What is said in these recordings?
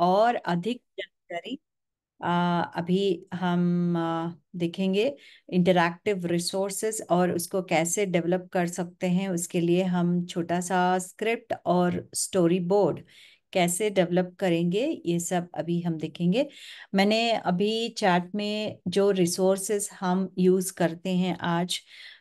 और अधिक जानकारी अभी हम देखेंगे इंटरैक्टिव रिसोर्सेज और उसको कैसे डेवलप कर सकते हैं उसके लिए हम छोटा सा स्क्रिप्ट और स्टोरी बोर्ड कैसे डेवलप करेंगे ये सब अभी हम देखेंगे मैंने अभी चैट में जो रिसोर्सेज हम यूज़ करते हैं आज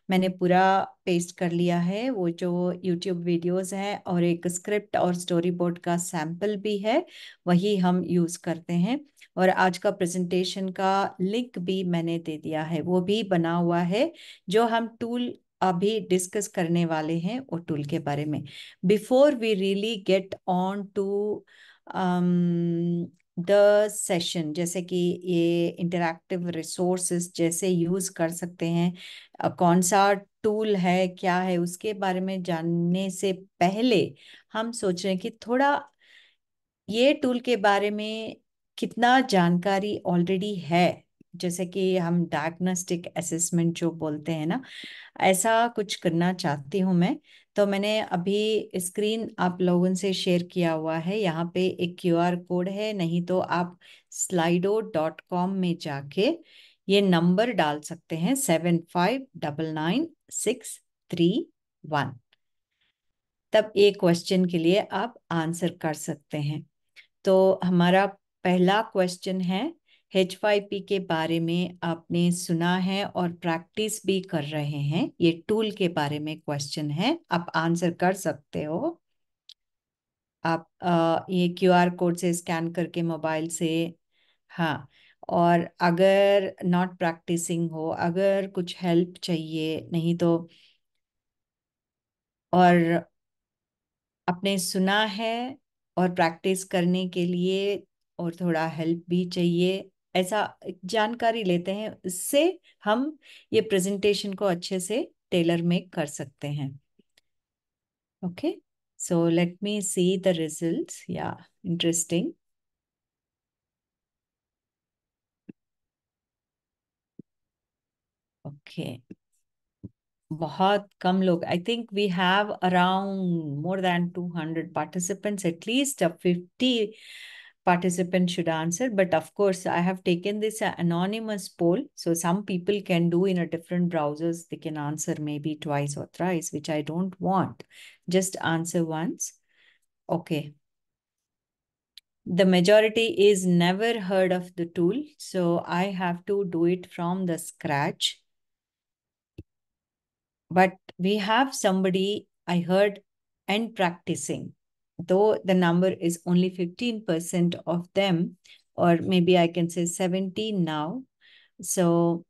मैंने पूरा पेस्ट कर लिया है वो जो यूट्यूब वीडियोस हैं और एक स्क्रिप्ट और स्टोरी बोर्ड का सैम्पल भी है वही हम यूज़ करते हैं और आज का प्रेजेंटेशन का लिंक भी मैंने दे दिया है वो भी बना हुआ है जो हम टूल अभी डिस्कस करने वाले हैं वो टूल के बारे में before we really get on to the session जैसे कि ये इंटरक्टिव रिसोर्सेज जैसे यूज कर सकते हैं कौन सा टूल है क्या है उसके बारे में जानने से पहले हम सोच रहे हैं कि थोड़ा ये टूल के बारे में कितना जानकारी ऑलरेडी है जैसे कि हम डायग्नोस्टिक असेसमेंट जो बोलते हैं ना ऐसा कुछ करना चाहती हूँ मैं तो मैंने अभी स्क्रीन आप लोगों से शेयर किया हुआ है यहाँ पे एक क्यूआर कोड है नहीं तो आप स्लाइडो डॉट कॉम में जाके ये नंबर डाल सकते हैं seven five double nine six three one तब एक क्वेश्चन के लिए आप आंसर कर सकते हैं तो हमारा पहला क्वेश्चन है एच के बारे में आपने सुना है और प्रैक्टिस भी कर रहे हैं ये टूल के बारे में क्वेश्चन है आप आंसर कर सकते हो आप आ, ये आर कोड से स्कैन करके मोबाइल से हाँ और अगर नॉट प्रैक्टिसिंग हो अगर कुछ हेल्प चाहिए नहीं तो और आपने सुना है और प्रैक्टिस करने के लिए और थोड़ा हेल्प भी चाहिए ऐसा जानकारी लेते हैं उससे हम ये प्रेजेंटेशन को अच्छे से टेलर मेक कर सकते हैं okay so let me see the results या इंटरेस्टिंग ओके बहुत कम लोग I think we have around more than two hundred participants at least अब fifty participant should answer. But of course, I have taken this anonymous poll. So some people can do in a different browsers. They can answer maybe twice or thrice, which I don't want. Just answer once. Okay. The majority is never heard of the tool. So I have to do it from the scratch. But we have somebody I heard and practicing. though the number is only 15% of them, or maybe I can say 17 now. So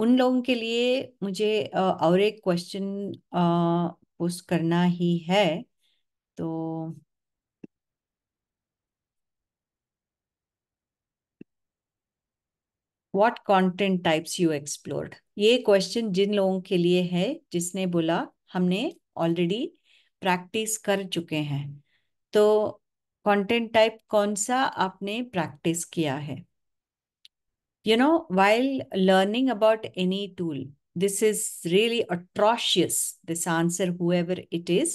उन लोगों के लिए मुझे और एक question post करना ही है तो what content types you explored ये क्वेश्चन जिन लोगों के लिए है जिसने बोला हमने ऑलरेडी प्रैक्टिस कर चुके हैं So, content type, कौन सा आपने प्रैक्टिस किया है you know while learning about any tool this is really atrocious this answer whoever it is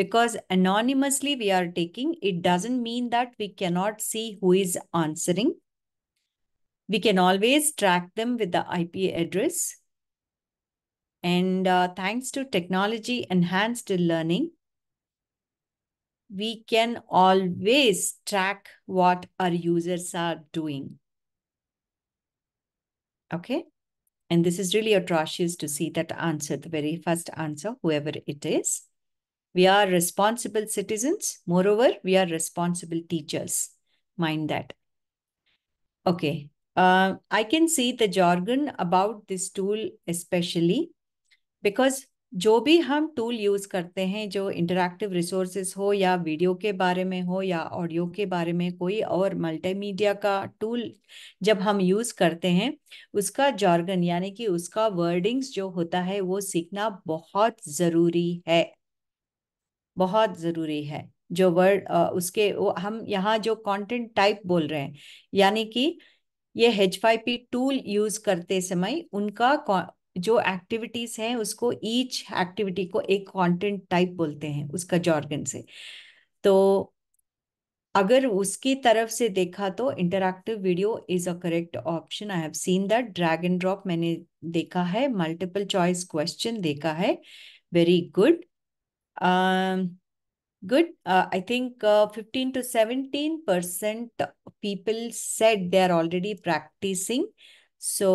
because anonymously we are taking it doesn't mean that we cannot see who is answering we can always track them with the ip address and uh, thanks to technology enhanced learning we can always track what our users are doing. Okay. And this is really atrocious to see that answer, the very first answer, whoever it is. We are responsible citizens. Moreover, we are responsible teachers. Mind that. Okay. Uh, I can see the jargon about this tool especially because जो भी हम tool use करते हैं जो interactive resources हो या video के बारे में हो या ऑडियो के बारे में कोई और मल्टीमीडिया का टूल जब हम यूज़ करते हैं उसका जॉर्गन यानी कि उसका वर्डिंग्स जो होता है वो सीखना बहुत ज़रूरी है बहुत ज़रूरी है जो वर्ड उसके वो हम यहाँ जो कंटेंट टाइप बोल रहे हैं यानी कि ये एच पी टूल यूज़ करते समय उनका जो एक्टिविटीज हैं उसको ईच एक्टिविटी को एक कंटेंट टाइप बोलते हैं उसका जॉर्गन से तो अगर उसकी तरफ से देखा तो interactive video is a correct option I have seen that drag and drop मैंने देखा है मल्टीपल चॉइस क्वेश्चन देखा है very good good I think fifteen to seventeen percent people said they are already practicing so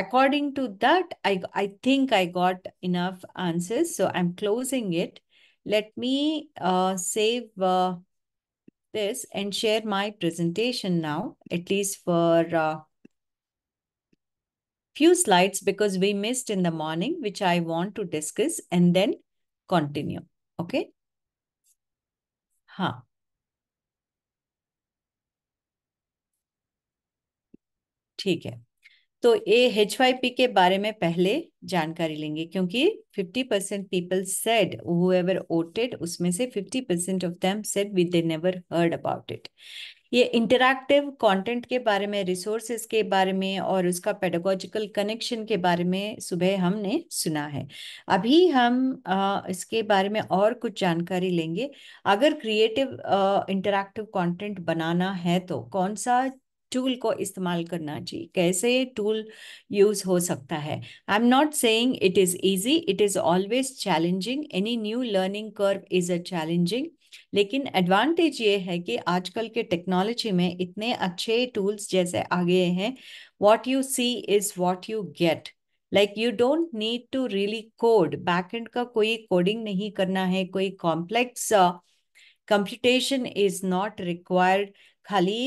according to that, I, I think I got enough answers. So I'm closing it. Let me uh, save uh, this and share my presentation now, at least for uh, few slides because we missed in the morning, which I want to discuss and then continue. Okay. Huh. ठीक है तो A H Y P के बारे में पहले जानकारी लेंगे क्योंकि 50 percent people said whoever voted उसमें से 50 percent of them said with they never heard about it ये इंटरैक्टिव कंटेंट के बारे में रिसोर्सेज के बारे में और उसका पेडागोजिकल कनेक्शन के बारे में सुबह हमने सुना है अभी हम आ, इसके बारे में और कुछ जानकारी लेंगे अगर क्रिएटिव इंटरैक्टिव कंटेंट बनाना है तो कौन सा टूल को इस्तेमाल करना चाहिए कैसे टूल यूज हो सकता है I am not saying it is easy it is always challenging any new learning curve is a challenging लेकिन एडवांटेज ये है कि आजकल के टेक्नोलॉजी में इतने अच्छे टूल्स जैसे आ गए हैं what you see is what you get like you don't need to really code backend का कोई कोडिंग नहीं करना है कोई complex computation is not required खाली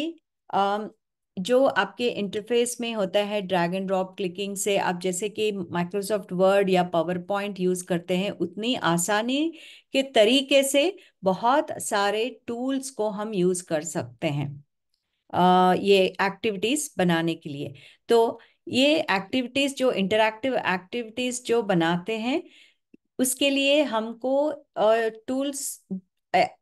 um, जो आपके इंटरफेस में होता है ड्रैग एंड ड्रॉप क्लिकिंग से आप जैसे कि माइक्रोसॉफ्ट वर्ड या पावर पॉइंट यूज़ करते हैं उतनी आसानी के तरीके से बहुत सारे टूल्स को हम यूज़ कर सकते हैं आ, ये एक्टिविटीज़ बनाने के लिए तो ये एक्टिविटीज़ जो इंटरैक्टिव एक्टिविटीज़ जो बनाते हैं उसके लिए हमको टूल्स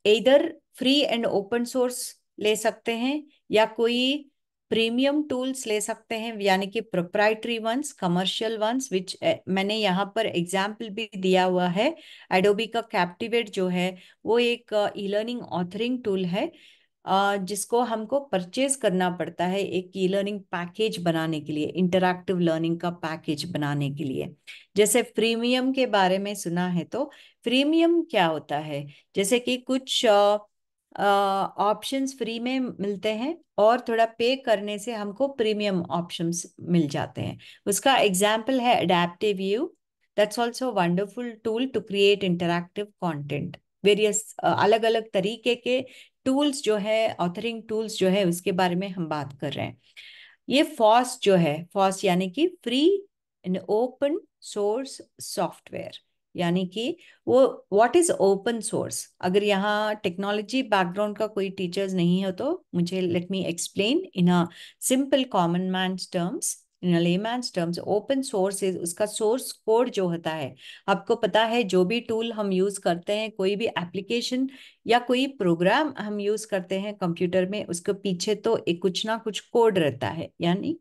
इधर फ्री एंड ओपन सोर्स ले सकते हैं या कोई प्रीमियम टूल्स ले सकते हैं यानी कि proprietary ones commercial ones which मैंने यहाँ पर एग्जाम्पल भी दिया हुआ है एडोबी का कैप्टिवेट जो है वो एक ई लर्निंग ऑथरिंग टूल है eh, जिसको हमको परचेज करना पड़ता है एक ई लर्निंग पैकेज बनाने के लिए इंटरक्टिव लर्निंग का पैकेज बनाने के लिए जैसे प्रीमियम के बारे में सुना है तो प्रीमियम क्या होता है जैसे कि कुछ आ, eh, ऑप्शंस फ्री में मिलते हैं और थोड़ा पे करने से हमको प्रीमियम ऑप्शंस मिल जाते हैं उसका एग्जाम्पल है adaptive you that's also wonderful tool to create interactive content various अलग अलग तरीके के टूल्स जो है ऑथरिंग टूल्स जो है उसके बारे में हम बात कर रहे हैं ये फॉस जो है फॉस यानी कि free and open source software यानी कि वो व्हाट इज ओपन सोर्स अगर यहाँ टेक्नोलॉजी बैकग्राउंड का कोई टीचर्स नहीं है तो मुझे let me explain in a simple common man terms in layman terms open source is उसका सोर्स कोड जो होता है आपको पता है जो भी टूल हम यूज करते हैं कोई भी एप्लीकेशन या कोई प्रोग्राम हम यूज करते हैं कंप्यूटर में उसके पीछे तो एक कुछ ना कुछ कोड रहता है यानी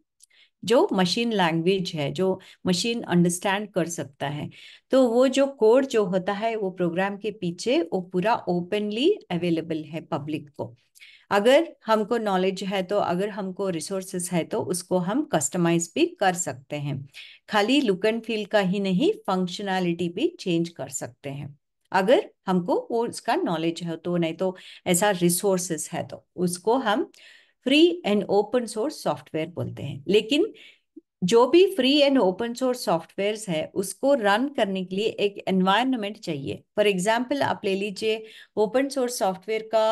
जो मशीन लैंग्वेज है जो मशीन अंडरस्टैंड कर सकता है तो वो जो कोड जो होता है वो प्रोग्राम के पीछे वो पूरा ओपनली अवेलेबल है पब्लिक को अगर हमको नॉलेज है तो अगर हमको रिसोर्सेस है तो उसको हम कस्टमाइज भी कर सकते हैं खाली लुक एंड फील का ही नहीं फंक्शनैलिटी भी चेंज कर सकते हैं अगर हमको वो उसका नॉलेज है तो नहीं तो ऐसा रिसोर्सेस है तो उसको हम free and open source software बोलते हैं लेकिन जो भी free and open source software है उसको रन करने के लिए एक एनवायरमेंट चाहिए फॉर एग्जाम्पल आप ले लीजिए ओपन सोर्स सॉफ्टवेयर का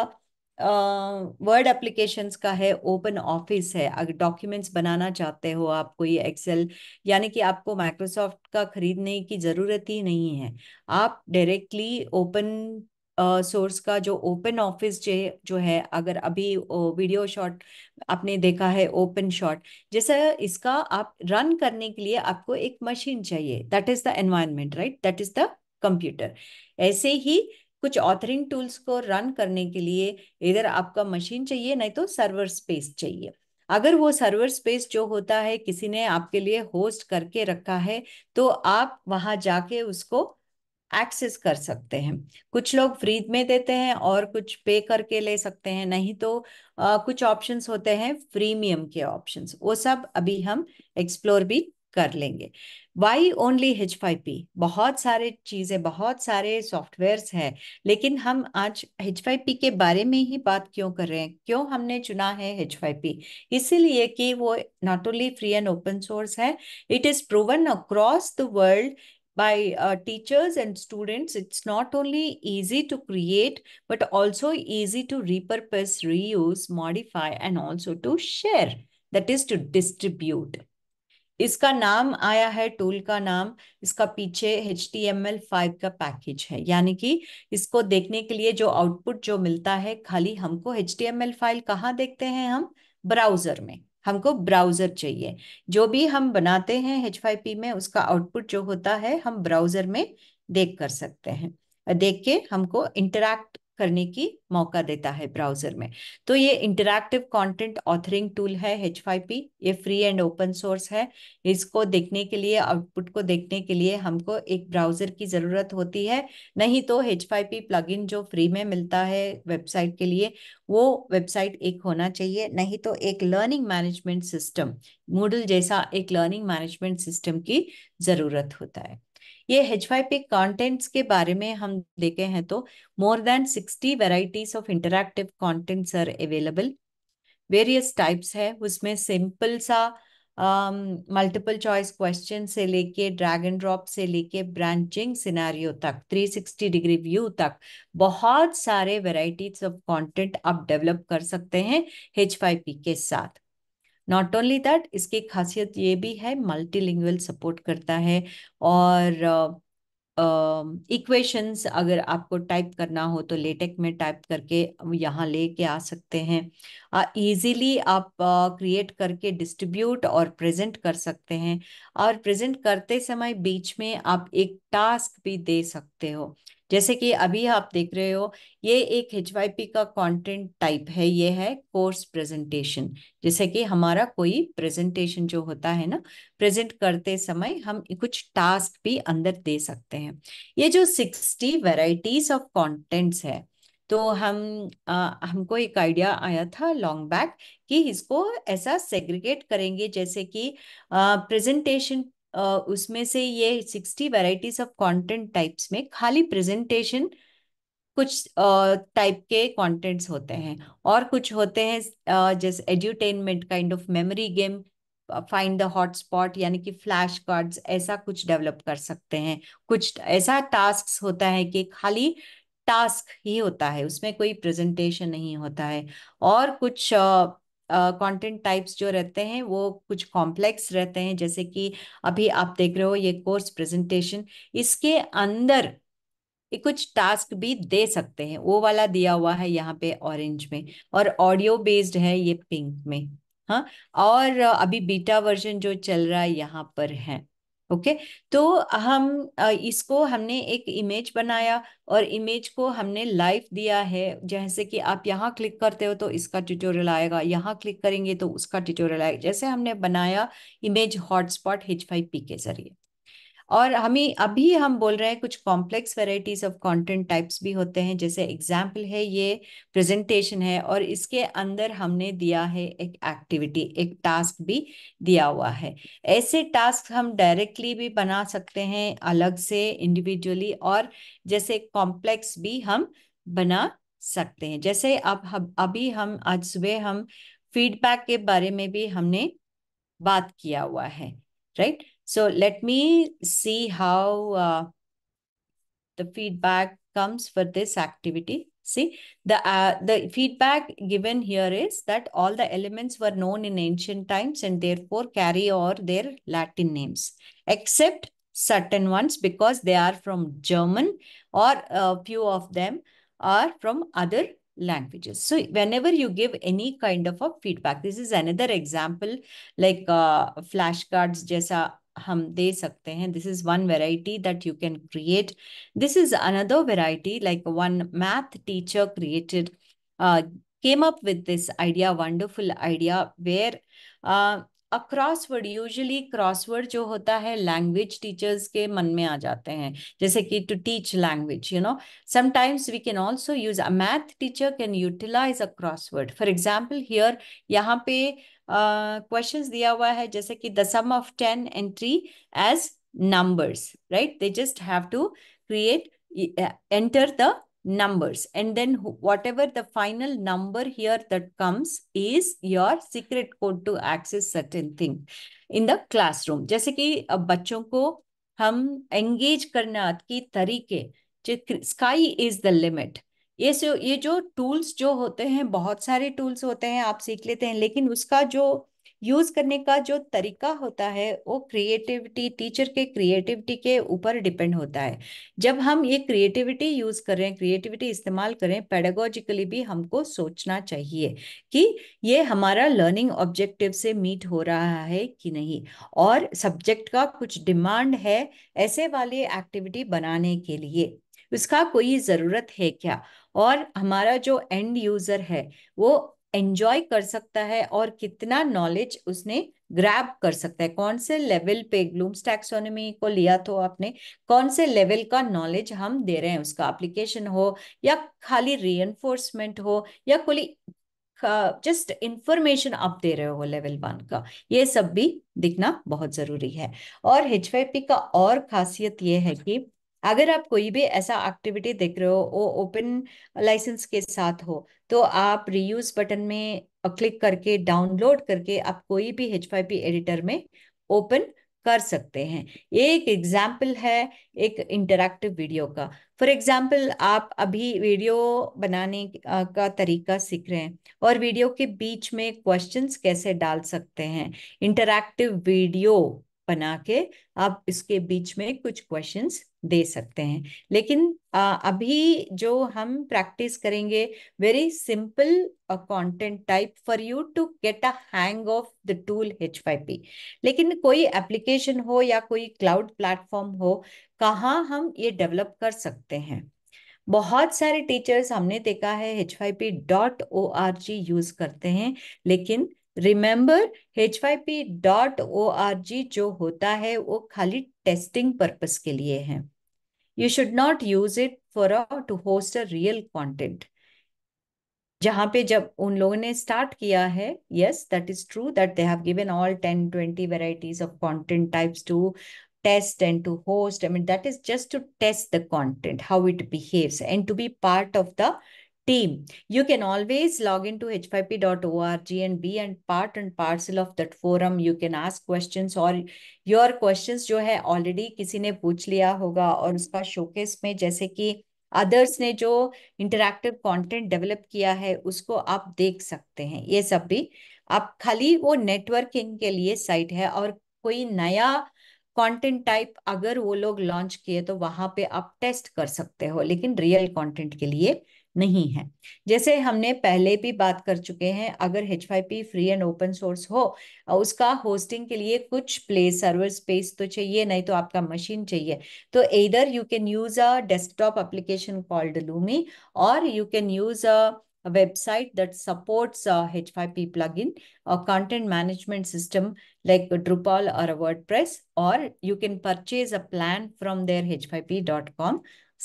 वर्ड uh, एप्लीकेशंस का है ओपन ऑफिस है अगर डॉक्यूमेंट्स बनाना चाहते हो आप कोई एक्सेल यानी कि आपको माइक्रोसॉफ्ट का खरीदने की ज़रूरत ही नहीं है आप डायरेक्टली ओपन सोर्स का जो ओपन ऑफिस जे जो है अगर अभी वीडियो शॉट आपने देखा है ओपन शॉट जैसा इसका आप रन करने के लिए आपको एक मशीन चाहिए that is the environment right that is the computer ऐसे ही कुछ ऑथरिंग टूल्स को रन करने के लिए इधर आपका मशीन चाहिए नहीं तो सर्वर स्पेस चाहिए अगर वो सर्वर स्पेस जो होता है किसी ने आपके लिए होस्ट करके रखा है तो आप वहां जाके उसको एक्सेस कर सकते हैं कुछ लोग फ्री में देते हैं और कुछ पे करके ले सकते हैं नहीं तो आ, कुछ ऑप्शंस होते हैं प्रीमियम के ऑप्शंस वो सब अभी हम एक्सप्लोर भी कर लेंगे why only H five P बहुत सारे चीज़ें बहुत सारे सॉफ्टवेयर्स हैं लेकिन हम आज एच फाइव पी के बारे में ही बात क्यों कर रहे हैं क्यों हमने चुना है एच फाइव पी इसीलिए कि वो not only free and open source है it is proven across the world by uh, teachers and students, it's not only easy to create, but also easy to repurpose, reuse, modify, and also to share. That is to distribute. इसका नाम आया है tool का नाम इसका पीछे H T M L five का package है यानी कि इसको देखने के लिए जो आउटपुट जो मिलता है खाली हमको H T M L file कहाँ देखते हैं हम ब्राउजर में हमको ब्राउज़र चाहिए जो भी हम बनाते हैं एच पी में उसका आउटपुट जो होता है हम ब्राउज़र में देख कर सकते हैं देख के हमको इंटरैक्ट करने की मौका देता है ब्राउजर में तो ये इंटरैक्टिव कंटेंट ऑथरिंग टूल है एच ये फ्री एंड ओपन सोर्स है इसको देखने के लिए आउटपुट को देखने के लिए हमको एक ब्राउजर की जरूरत होती है नहीं तो एच प्लगइन जो फ्री में मिलता है वेबसाइट के लिए वो वेबसाइट एक होना चाहिए नहीं तो एक लर्निंग मैनेजमेंट सिस्टम मूडल जैसा एक लर्निंग मैनेजमेंट सिस्टम की जरूरत होता है ये एच पी कॉन्टेंट्स के बारे में हम देखे हैं तो more than sixty varieties of interactive contents are available various types है उसमें सिंपल सा मल्टीपल चॉइस क्वेश्चन से लेके ड्रैग एंड ड्रॉप से लेके ब्रांचिंग सिनारियो तक 360 डिग्री व्यू तक बहुत सारे वेराइटीज ऑफ कंटेंट आप डेवलप कर सकते हैं एच के साथ नॉट ओनली दैट इसकी खासियत ये भी है मल्टीलिंगुअल सपोर्ट करता है और इक्वेशंस uh, अगर आपको टाइप करना हो तो लेटेक में टाइप करके यहाँ ले के आ सकते हैं इजीली uh, आप क्रिएट uh, करके डिस्ट्रीब्यूट और प्रेजेंट कर सकते हैं और प्रेजेंट करते समय बीच में आप एक टास्क भी दे सकते हो जैसे कि अभी आप देख रहे हो ये एक एच का कंटेंट टाइप है ये है कोर्स प्रेजेंटेशन जैसे कि हमारा कोई प्रेजेंटेशन जो होता है ना प्रेजेंट करते समय हम कुछ टास्क भी अंदर दे सकते हैं ये जो सिक्सटी वेराइटीज ऑफ कॉन्टेंट्स है तो हम आ, हमको एक आइडिया आया था लॉन्ग बैक कि इसको ऐसा सेग्रीगेट करेंगे जैसे कि प्रेजेंटेशन उसमें से ये sixty varieties of content types में खाली प्रेजेंटेशन कुछ टाइप के कॉन्टेंट्स होते हैं और कुछ होते हैं जैसे edutainment kind of memory game find the hot spot यानी कि फ्लैश कार्ड्स ऐसा कुछ डेवलप कर सकते हैं कुछ ऐसा टास्क होता है कि खाली टास्क ही होता है उसमें कोई प्रेजेंटेशन नहीं होता है और कुछ कंटेंट uh, टाइप्स जो रहते हैं वो कुछ कॉम्प्लेक्स रहते हैं जैसे कि अभी आप देख रहे हो ये कोर्स प्रेजेंटेशन इसके अंदर कुछ टास्क भी दे सकते हैं वो वाला दिया हुआ है यहाँ पे ऑरेंज में और ऑडियो बेस्ड है ये पिंक में हाँ और अभी बीटा वर्जन जो चल रहा है यहाँ पर है ओके okay? तो हम इसको हमने एक इमेज बनाया और इमेज को हमने लाइव दिया है जैसे कि आप यहाँ क्लिक करते हो तो इसका ट्यूटोरियल आएगा यहाँ क्लिक करेंगे तो उसका ट्यूटोरियल आएगा जैसे हमने बनाया image hotspot H five P के जरिए और हमें अभी हम बोल रहे हैं कुछ complex varieties of content types भी होते हैं जैसे एग्जाम्पल है ये प्रेजेंटेशन है और इसके अंदर हमने दिया है एक एक्टिविटी एक टास्क भी दिया हुआ है ऐसे टास्क हम डायरेक्टली भी बना सकते हैं अलग से इंडिविजुअली और जैसे कॉम्प्लेक्स भी हम बना सकते हैं जैसे अब हम अभी हम आज सुबह हम फीडबैक के बारे में भी हमने बात किया हुआ है right right? So let me see how uh, the feedback comes for this activity. See, the, uh, the feedback given here is that all the elements were known in ancient times and therefore carry or their Latin names, except certain ones because they are from German or a few of them are from other languages. So whenever you give any kind of a feedback, this is another example like uh, flashcards, jaisa हम दे सकते हैं this is one variety that you can create this is another variety like one math teacher created came up with this idea wonderful idea where a crossword usually crossword जो होता है language teachers के मन में आ जाते हैं जैसे कि to teach language you know sometimes we can also use a math teacher can utilize a crossword for example here यहाँ पे क्वेश्चन uh, दिया हुआ है जैसे कि the sum of ten and three as numbers right they just have to create uh, enter the numbers and then whatever the final number here that comes is your secret code to access certain thing in the classroom जैसे कि अब बच्चों को हम engage करना के तरीके sky is the limit ये सो ये जो टूल्स जो होते हैं बहुत सारे टूल्स होते हैं आप सीख लेते हैं लेकिन उसका जो यूज करने का जो तरीका होता है वो क्रिएटिविटी टीचर के क्रिएटिविटी के ऊपर डिपेंड होता है जब हम ये क्रिएटिविटी यूज कर रहे हैं क्रिएटिविटी इस्तेमाल करें पेडागोजिकली भी हमको सोचना चाहिए कि ये हमारा लर्निंग ऑब्जेक्टिव से मीट हो रहा है कि नहीं और सब्जेक्ट का कुछ डिमांड है ऐसे वाले एक्टिविटी बनाने के लिए उसका कोई ज़रूरत है क्या और हमारा जो एंड यूजर है वो एंजॉय कर सकता है और कितना नॉलेज उसने ग्रैब कर सकता है कौन से लेवल पे ग्लूम्स टैक्सोनोमी को लिया तो आपने कौन से लेवल का नॉलेज हम दे रहे हैं उसका एप्लीकेशन हो या खाली रीएनफोर्समेंट हो या कोई जस्ट इंफॉर्मेशन आप दे रहे हो लेवल वन का ये सब भी दिखना बहुत जरूरी है और एच का और खासियत ये है कि अगर आप कोई भी ऐसा एक्टिविटी देख रहे हो वो ओपन लाइसेंस के साथ हो तो आप रीयूज बटन में क्लिक करके डाउनलोड करके आप कोई भी एच एडिटर में ओपन कर सकते हैं एक एग्जाम्पल है एक इंटरक्टिव वीडियो का फॉर एग्जाम्पल आप अभी वीडियो बनाने का तरीका सीख रहे हैं और वीडियो के बीच में क्वेश्चंस कैसे डाल सकते हैं इंटरक्टिव वीडियो बना के आप इसके बीच में कुछ क्वेश्चंस दे सकते हैं लेकिन आ, अभी जो हम प्रैक्टिस करेंगे very simple content type for you to get a hang of the tool H लेकिन कोई एप्लीकेशन हो या कोई क्लाउड प्लेटफॉर्म हो कहाँ हम ये डेवलप कर सकते हैं बहुत सारे टीचर्स हमने देखा है H dot O R G use करते हैं लेकिन remember H Y P dot O R G जो होता है वो खाली टेस्टिंग पर्पस के लिए है you should not use it for to host a real content जहां पे जब उन लोगों ने स्टार्ट किया है yes that is true that they have given all ten twenty varieties of content types to test and to host I mean that is just to test the content how it behave and to be part of the team. You can always log into h5p.org and be and part and parcel of that forum. You can ask questions और your questions जो है already किसी ने पूछ लिया होगा और उसका showcase में जैसे कि अदर्स ने जो इंटरैक्टिव कंटेंट डेवलप किया है उसको आप देख सकते हैं ये सब भी आप खाली वो नेटवर्किंग के लिए साइट है और कोई नया कंटेंट टाइप अगर वो लोग लॉन्च किए तो वहां पे आप टेस्ट कर सकते हो लेकिन रियल कंटेंट के लिए नहीं है जैसे हमने पहले भी बात कर चुके हैं अगर H free and open source हो उसका होस्टिंग के लिए कुछ प्ले सर्वर स्पेस तो चाहिए नहीं तो आपका मशीन चाहिए तो इधर you can use a desktop application called Lumi और you can use a website that support H five P plugin content management system like Drupal और वर्ड प्रेस और you can purchase a plan from there H five P dot com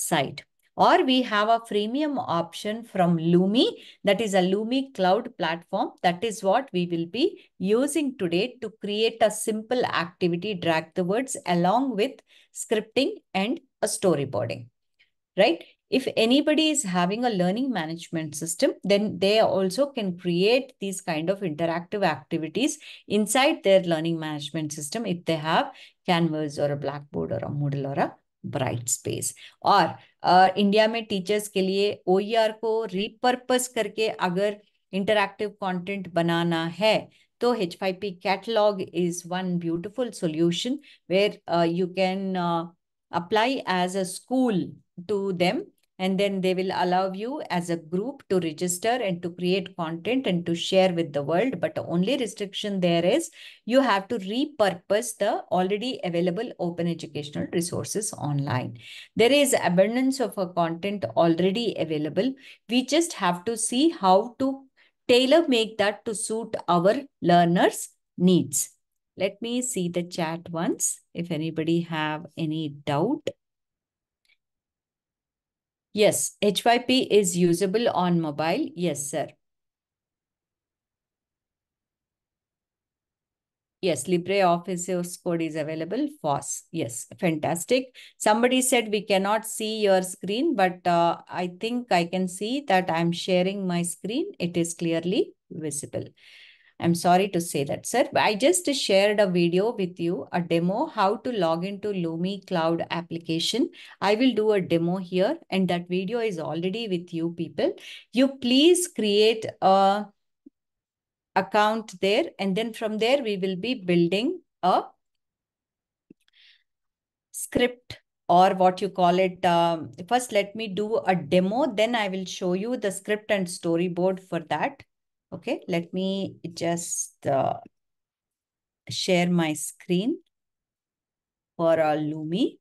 site or we have a freemium option from Lumi, that is a Lumi cloud platform. That is what we will be using today to create a simple activity, drag the words along with scripting and a storyboarding, right? If anybody is having a learning management system, then they also can create these kind of interactive activities inside their learning management system if they have Canvas or a Blackboard or a Moodle or a Brightspace और India में teachers के लिए ओ e को repurpose करके अगर interactive content बनाना है तो H five P catalog is one beautiful solution where you can apply as a school to them and then they will allow you as a group to register and to create content and to share with the world but the only restriction there is you have to repurpose the already available open educational resources online there is abundance of a content already available we just have to see how to tailor make that to suit our learners needs let me see the chat once if anybody have any doubt Yes, HYP is usable on mobile. Yes, sir. Yes, LibreOffice code is available, FOSS. Yes, fantastic. Somebody said we cannot see your screen, but uh, I think I can see that I'm sharing my screen. It is clearly visible. I'm sorry to say that, sir. I just shared a video with you, a demo, how to log into Lumi Cloud application. I will do a demo here and that video is already with you people. You please create a account there and then from there we will be building a script or what you call it. Um, first, let me do a demo. Then I will show you the script and storyboard for that. Okay, let me just uh, share my screen for our Lumi.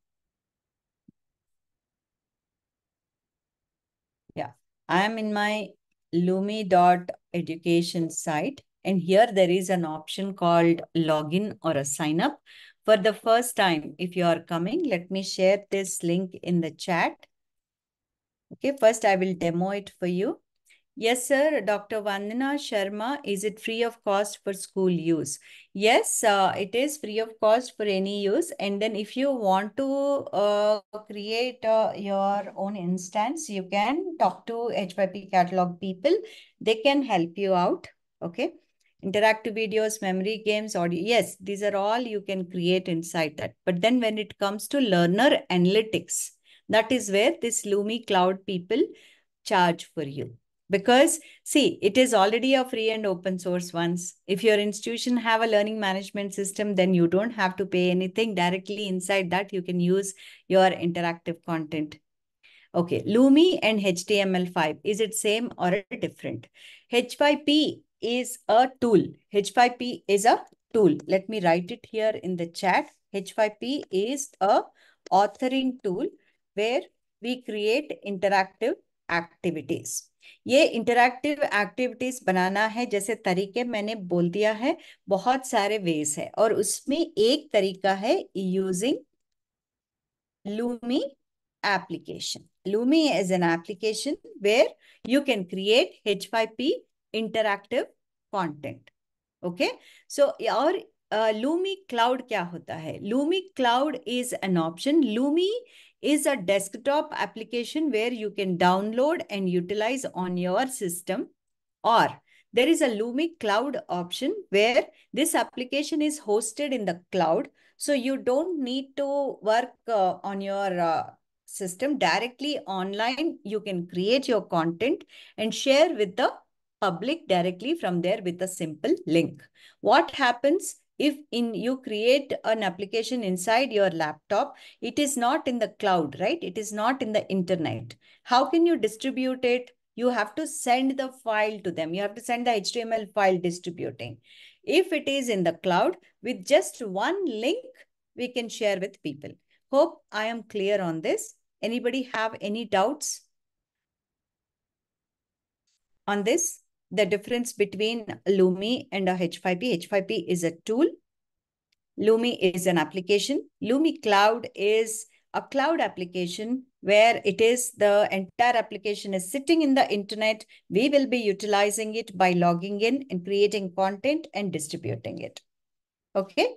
Yeah, I am in my lumi.education site and here there is an option called login or a sign up. For the first time, if you are coming, let me share this link in the chat. Okay, first I will demo it for you. Yes, sir. Dr. Vandana Sharma, is it free of cost for school use? Yes, uh, it is free of cost for any use. And then if you want to uh, create uh, your own instance, you can talk to HYP catalog people. They can help you out. Okay. Interactive videos, memory games, audio. Yes, these are all you can create inside that. But then when it comes to learner analytics, that is where this Lumi Cloud people charge for you because see it is already a free and open source once if your institution have a learning management system then you don't have to pay anything directly inside that you can use your interactive content okay lumi and html5 is it same or different h5p is a tool h5p is a tool let me write it here in the chat h5p is a authoring tool where we create interactive activities ये interactive activities बनाना है जैसे तरीके मैंने बोल दिया है बहुत सारे वेज है और उसमें एक तरीका है using Lumi application Lumi is an application where you can create H Y P interactive content okay so और लूमी uh, क्लाउड क्या होता है Lumi cloud is an option Lumi is a desktop application where you can download and utilize on your system or there is a Lumi cloud option where this application is hosted in the cloud. So you don't need to work uh, on your uh, system directly online. You can create your content and share with the public directly from there with a simple link. What happens? if in you create an application inside your laptop it is not in the cloud right it is not in the internet how can you distribute it you have to send the file to them you have to send the html file distributing if it is in the cloud with just one link we can share with people hope i am clear on this anybody have any doubts on this the difference between Lumi and a H5P. H5P is a tool. Lumi is an application. Lumi Cloud is a cloud application where it is the entire application is sitting in the internet. We will be utilizing it by logging in and creating content and distributing it. Okay.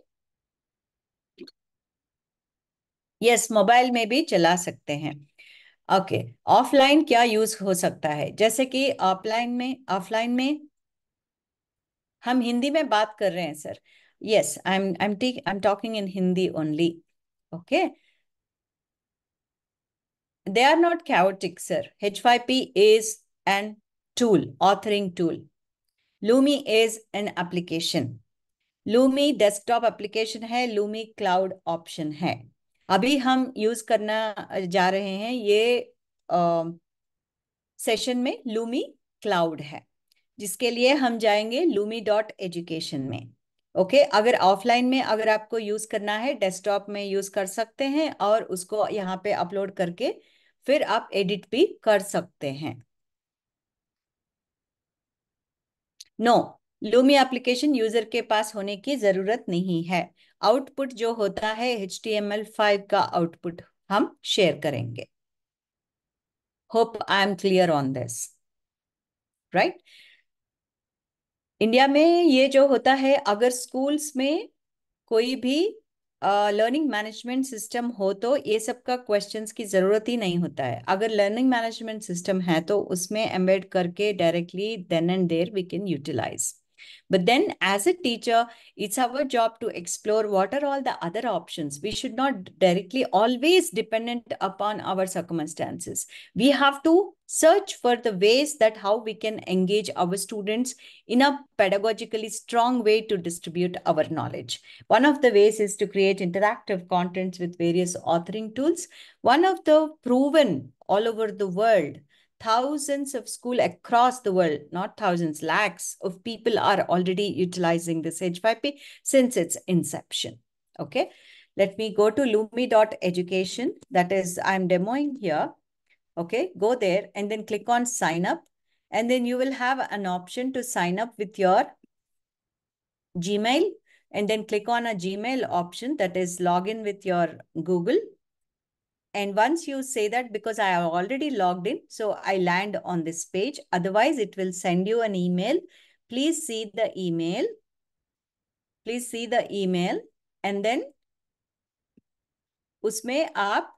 Yes, mobile may be chala sakte hain. Okay offline क्या use हो सकता है जैसे कि offline में offline में हम हिंदी में बात कर रहे हैं sir yes I am I am T I am talking in Hindi only okay they are not chaotic sir H Y P is an tool authoring tool Lumi is an application Lumi desktop application है Lumi cloud option है अभी हम use करना जा रहे हैं ये आ, सेशन में लूमी क्लाउड है जिसके लिए हम जाएंगे लूमी डॉट एजुकेशन में ओके okay, अगर ऑफलाइन में अगर आपको यूज करना है डेस्कटॉप में यूज कर सकते हैं और उसको यहाँ पे अपलोड करके फिर आप एडिट भी कर सकते हैं नो लूमी एप्लीकेशन यूजर के पास होने की जरूरत नहीं है आउटपुट जो होता है H T M L five का आउटपुट हम शेयर करेंगे hope I am clear on this right India में ये जो होता है अगर स्कूल्स में कोई भी लर्निंग मैनेजमेंट सिस्टम हो तो ये सब का क्वेश्चंस की ज़रूरत ही नहीं होता है अगर लर्निंग मैनेजमेंट सिस्टम है तो उसमें एम्बेड करके directly then and there we can utilize But then as a teacher, it's our job to explore what are all the other options. We should not directly always dependent upon our circumstances. We have to search for the ways that how we can engage our students in a pedagogically strong way to distribute our knowledge. One of the ways is to create interactive contents with various authoring tools. One of the proven all over the world thousands of school across the world, not thousands, lakhs of people are already utilizing this H5P since its inception. Okay. Let me go to lumi.education. That is, I'm demoing here. Okay. Go there and then click on sign up. And then you will have an option to sign up with your Gmail and then click on a Gmail option that is login with your Google And once you say that, because I have already logged in, so I land on this page. Otherwise, it will send you an email. Please see the email. Please see the email. And then उसमें आप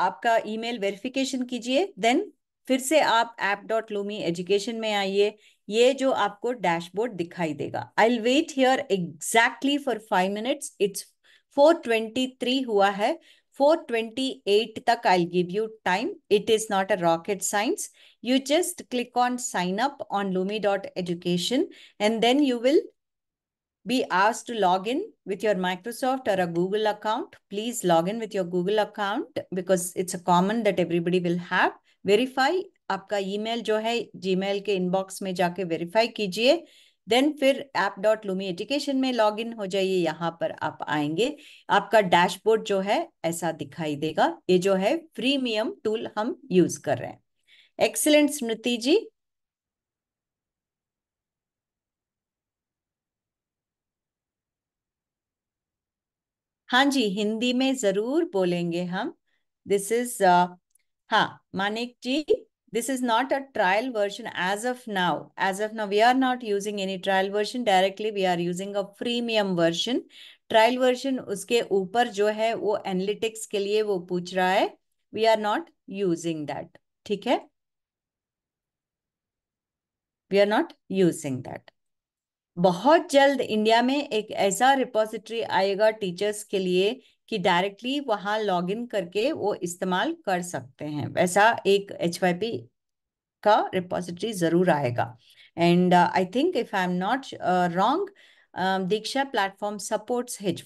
आपका email verification कीजिए then फिर से आप app dot Lumi education में आइए ये जो आपको डैशबोर्ड दिखाई देगा I will wait here exactly for five minutes it's 423 हुआ है 428 तक I give you time it is not a rocket science you just click on sign up on Lumi dot education and then you will be asked to log in with your Microsoft or a Google account. Please log in with your Google account because it's a common that everybody will have. Verify aapka email jo hai gmail ke inbox mein jaake verify kijiye then फिर app dot Lumi education में log in हो जाइए यहाँ पर आप आएंगे आपका dashboard जो है ऐसा दिखाई देगा ये जो है फ्रीमियम टूल हम यूज कर रहे हैं एक्सिलेंट स्मृति जी हाँ जी हिंदी में जरूर बोलेंगे हम दिस इज uh, हाँ मानिक जी This is not a trial version as of now. As of now, we are not using any trial version directly. We are using a freemium version. trial version uske upar jo hai wo analytics ke liye wo puch raha hai we are not using that theek hai we are not using that बहुत जल्द India में एक ऐसा repository आएगा teachers के लिए कि directly वहां लॉग इन करके वो इस्तेमाल कर सकते हैं वैसा एक एच का रिपोजिटरी ज़रूर आएगा and I think if I am not wrong Diksha platform supports H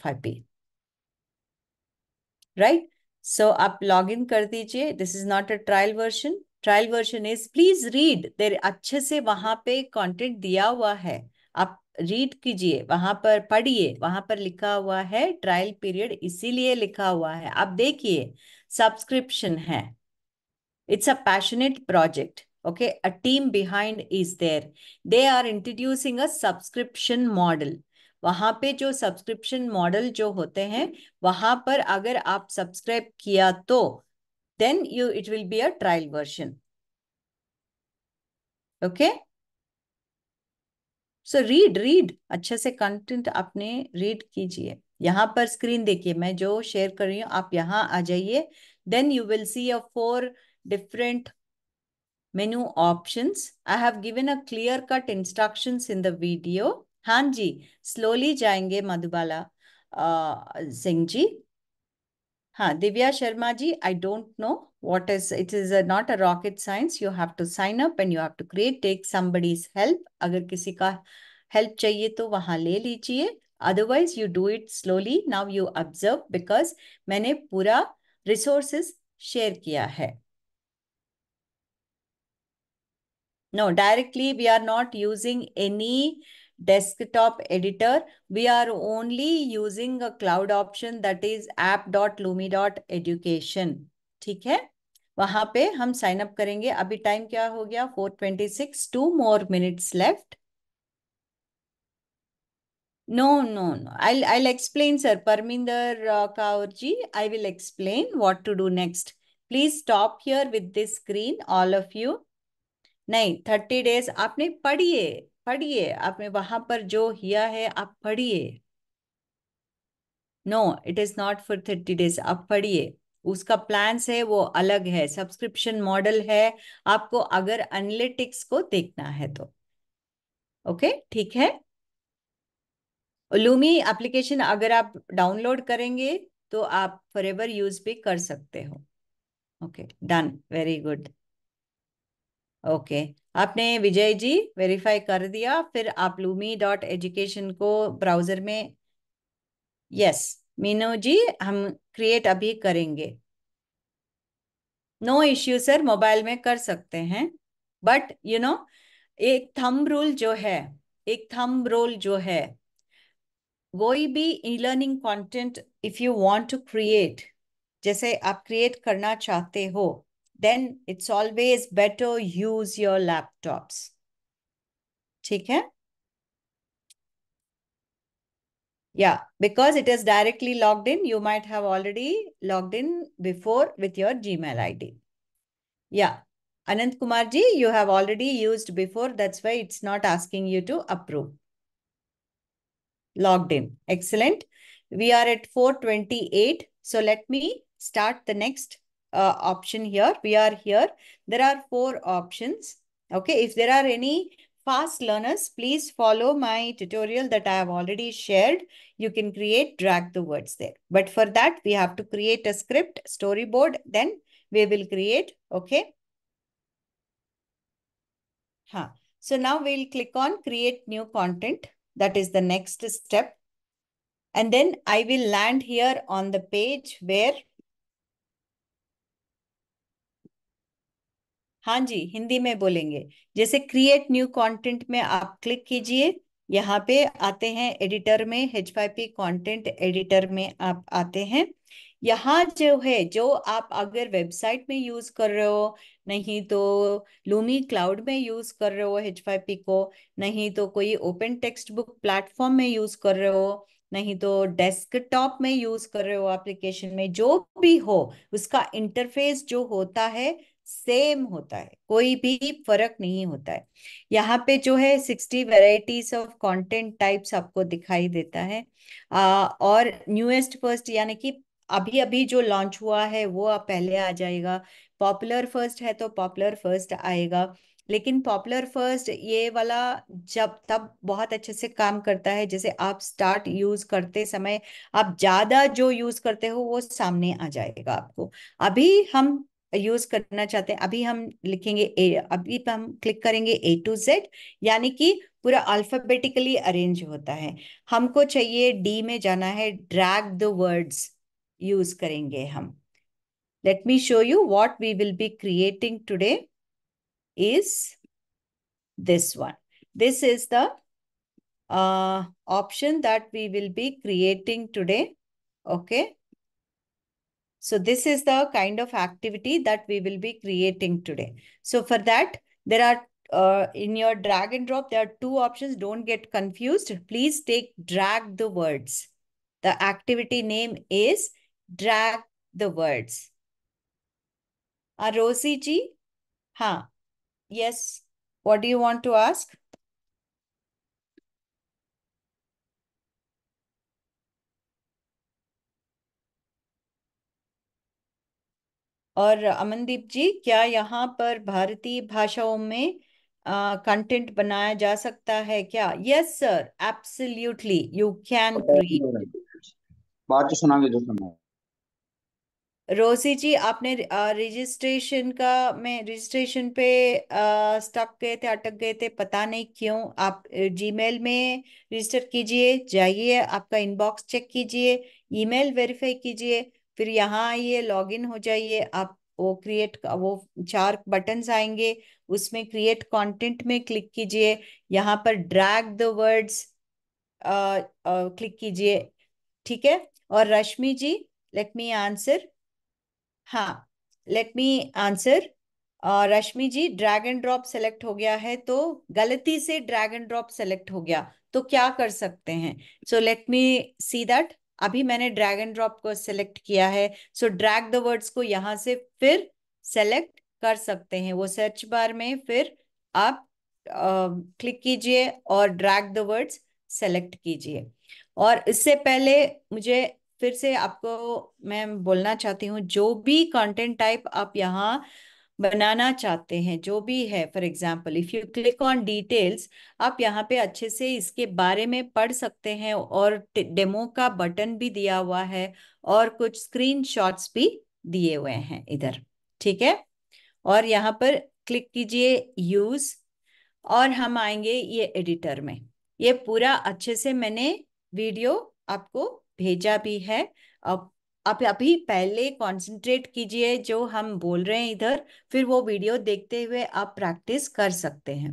right so आप लॉग इन कर दीजिए this is not a trial version trial version is please read there अच्छे से वहां पे कंटेंट दिया हुआ है आप रीड कीजिए वहां पर पढ़िए वहां पर लिखा हुआ है ट्रायल पीरियड इसीलिए लिखा हुआ है आप देखिए सब्सक्रिप्शन है it's a passionate project okay a team behind is there they are introducing a subscription model वहां पे जो सब्सक्रिप्शन मॉडल जो होते हैं वहां पर अगर आप सब्सक्राइब किया तो then you it will be a trial version okay so read read अच्छे से कंटेंट अपने रीड कीजिए यहाँ पर स्क्रीन देखिए मैं जो शेयर कर रही हूँ आप यहाँ आ जाइए then you will see a four different menu option I have given a clear cut instruction in the video हाँ जी स्लोली जाएंगे मधुबाला सिंह जी हाँ Divya Sharma ji I don't know what is it is a, not a rocket science you have to sign up and you have to create take somebody's help agar kisi ka help chahiye to wahan le lijiye otherwise you do it slowly now you observe because maine pura resources share kiya hai no directly we are not using any desktop editor we are only using a cloud option that is app.lumi.education ठीक है वहां पे हम sign up करेंगे अभी time क्या हो गया four twenty six two more minutes left no no no I I explain sir Parminder Kaur ji I will explain what to do next please stop here with this screen all of you नहीं thirty days आपने पढ़िए पढ़िए आपने वहां पर जो किया है आप पढ़िए no it is not for thirty days आप पढ़िए उसका प्लान है वो अलग है सब्सक्रिप्शन मॉडल है आपको अगर एनालिटिक्स को देखना है तो ओके okay, ठीक है लूमी एप्लीकेशन अगर आप डाउनलोड करेंगे तो आप फॉर एवर यूज भी कर सकते हो okay done very good okay आपने विजय जी वेरीफाई कर दिया फिर आप लूमी डॉट एजुकेशन को ब्राउजर में यस yes, मीनू जी हम क्रिएट अभी करेंगे नो इश्यू सर मोबाइल में कर सकते हैं बट यू नो एक थंब रूल जो है एक थंब रूल जो है कोई भी e learning content if you want to create जैसे आप क्रिएट करना चाहते हो then it's always better use your laptops ठीक है Yeah, because it is directly logged in, you might have already logged in before with your Gmail ID. Yeah, Anand Kumarji, you have already used before. That's why it's not asking you to approve. Logged in. Excellent. We are at 428. So let me start the next uh, option here. We are here. There are four options. Okay. If there are any Fast learners, please follow my tutorial that I have already shared. You can create, drag the words there. But for that, we have to create a script, storyboard, then we will create, okay? Huh. So now we'll click on create new content. That is the next step. And then I will land here on the page where हाँ जी हिंदी में बोलेंगे जैसे create new content में आप click कीजिए यहाँ पे आते हैं एडिटर में एच पी कंटेंट एडिटर में आप आते हैं यहाँ जो है जो आप अगर वेबसाइट में यूज कर रहे हो नहीं तो लूमी क्लाउड में यूज कर रहे हो एच पी को नहीं तो कोई ओपन टेक्स्ट बुक प्लेटफॉर्म में यूज कर रहे हो नहीं तो डेस्कटॉप में यूज कर रहे हो एप्लीकेशन में जो भी हो उसका इंटरफेस जो होता है सेम होता है कोई भी फर्क नहीं होता है यहाँ पे जो है sixty varieties of content types आपको दिखाई देता है आ, और न्यूएस्ट फर्स्ट यानी कि अभी अभी जो लॉन्च हुआ है वो आप पहले आ जाएगा पॉपुलर फर्स्ट है तो पॉपुलर फर्स्ट आएगा लेकिन पॉपुलर फर्स्ट ये वाला जब तब बहुत अच्छे से काम करता है जैसे आप स्टार्ट यूज करते समय आप ज्यादा जो यूज करते हो वो सामने आ जाएगा आपको अभी हम यूज करना चाहते हैं अभी हम लिखेंगे ए अभी तो हम क्लिक करेंगे ए टू जेड यानी कि पूरा अल्फाबेटिकली अरेंज होता है हमको चाहिए डी में जाना है ड्रैग द वर्ड्स यूज करेंगे हम let me show you what we will be creating today is this one this is the option that we will be creating today okay Okay. So this is the kind of activity that we will be creating today. So for that, there are uh, in your drag and drop, there are two options. Don't get confused. Please take drag the words. The activity name is drag the words. Arosi ji? Huh. Yes. What do you want to ask? और अमनदीप जी क्या यहाँ पर भारतीय भाषाओं में content बनाया जा सकता है क्या yes sir absolutely you can create बात तो सुनाएंगे जो सुना रोसी जी आपने रजिस्ट्रेशन का मैं रजिस्ट्रेशन पे स्टक गए थे अटक गए थे पता नहीं क्यों आप जीमेल में रजिस्टर कीजिए जाइए आपका इनबॉक्स चेक कीजिए ईमेल वेरीफाई कीजिए फिर यहाँ आइए लॉग इन हो जाइए आप वो क्रिएट वो चार बटन आएंगे उसमें क्रिएट कंटेंट में क्लिक कीजिए यहाँ पर ड्रैग द वर्ड्स क्लिक कीजिए ठीक है और Rashmi ji let me answer हाँ let me answer Rashmi ji drag and drop select हो गया है तो गलती से ड्रैग एंड ड्रॉप सेलेक्ट हो गया तो क्या कर सकते हैं सो लेट मी सी दैट अभी मैंने ड्रैग एंड ड्रॉप को सिलेक्ट किया है सो ड्रैग द वर्ड्स को यहाँ से फिर सेलेक्ट कर सकते हैं वो सर्च बार में फिर आप क्लिक कीजिए और ड्रैग द वर्ड्स सेलेक्ट कीजिए और इससे पहले मुझे फिर से आपको मैं बोलना चाहती हूँ जो भी कंटेंट टाइप आप यहाँ बनाना चाहते हैं जो भी है for example if you click on details आप यहाँ पे अच्छे से इसके बारे में पढ़ सकते हैं और डेमो का बटन भी दिया हुआ है और कुछ स्क्रीन भी दिए हुए हैं इधर ठीक है और यहाँ पर क्लिक कीजिए यूज और हम आएंगे ये एडिटर में ये पूरा अच्छे से मैंने वीडियो आपको भेजा भी है अब आप अभी पहले कंसंट्रेट कीजिए जो हम बोल रहे हैं इधर फिर वो वीडियो देखते हुए आप प्रैक्टिस कर सकते हैं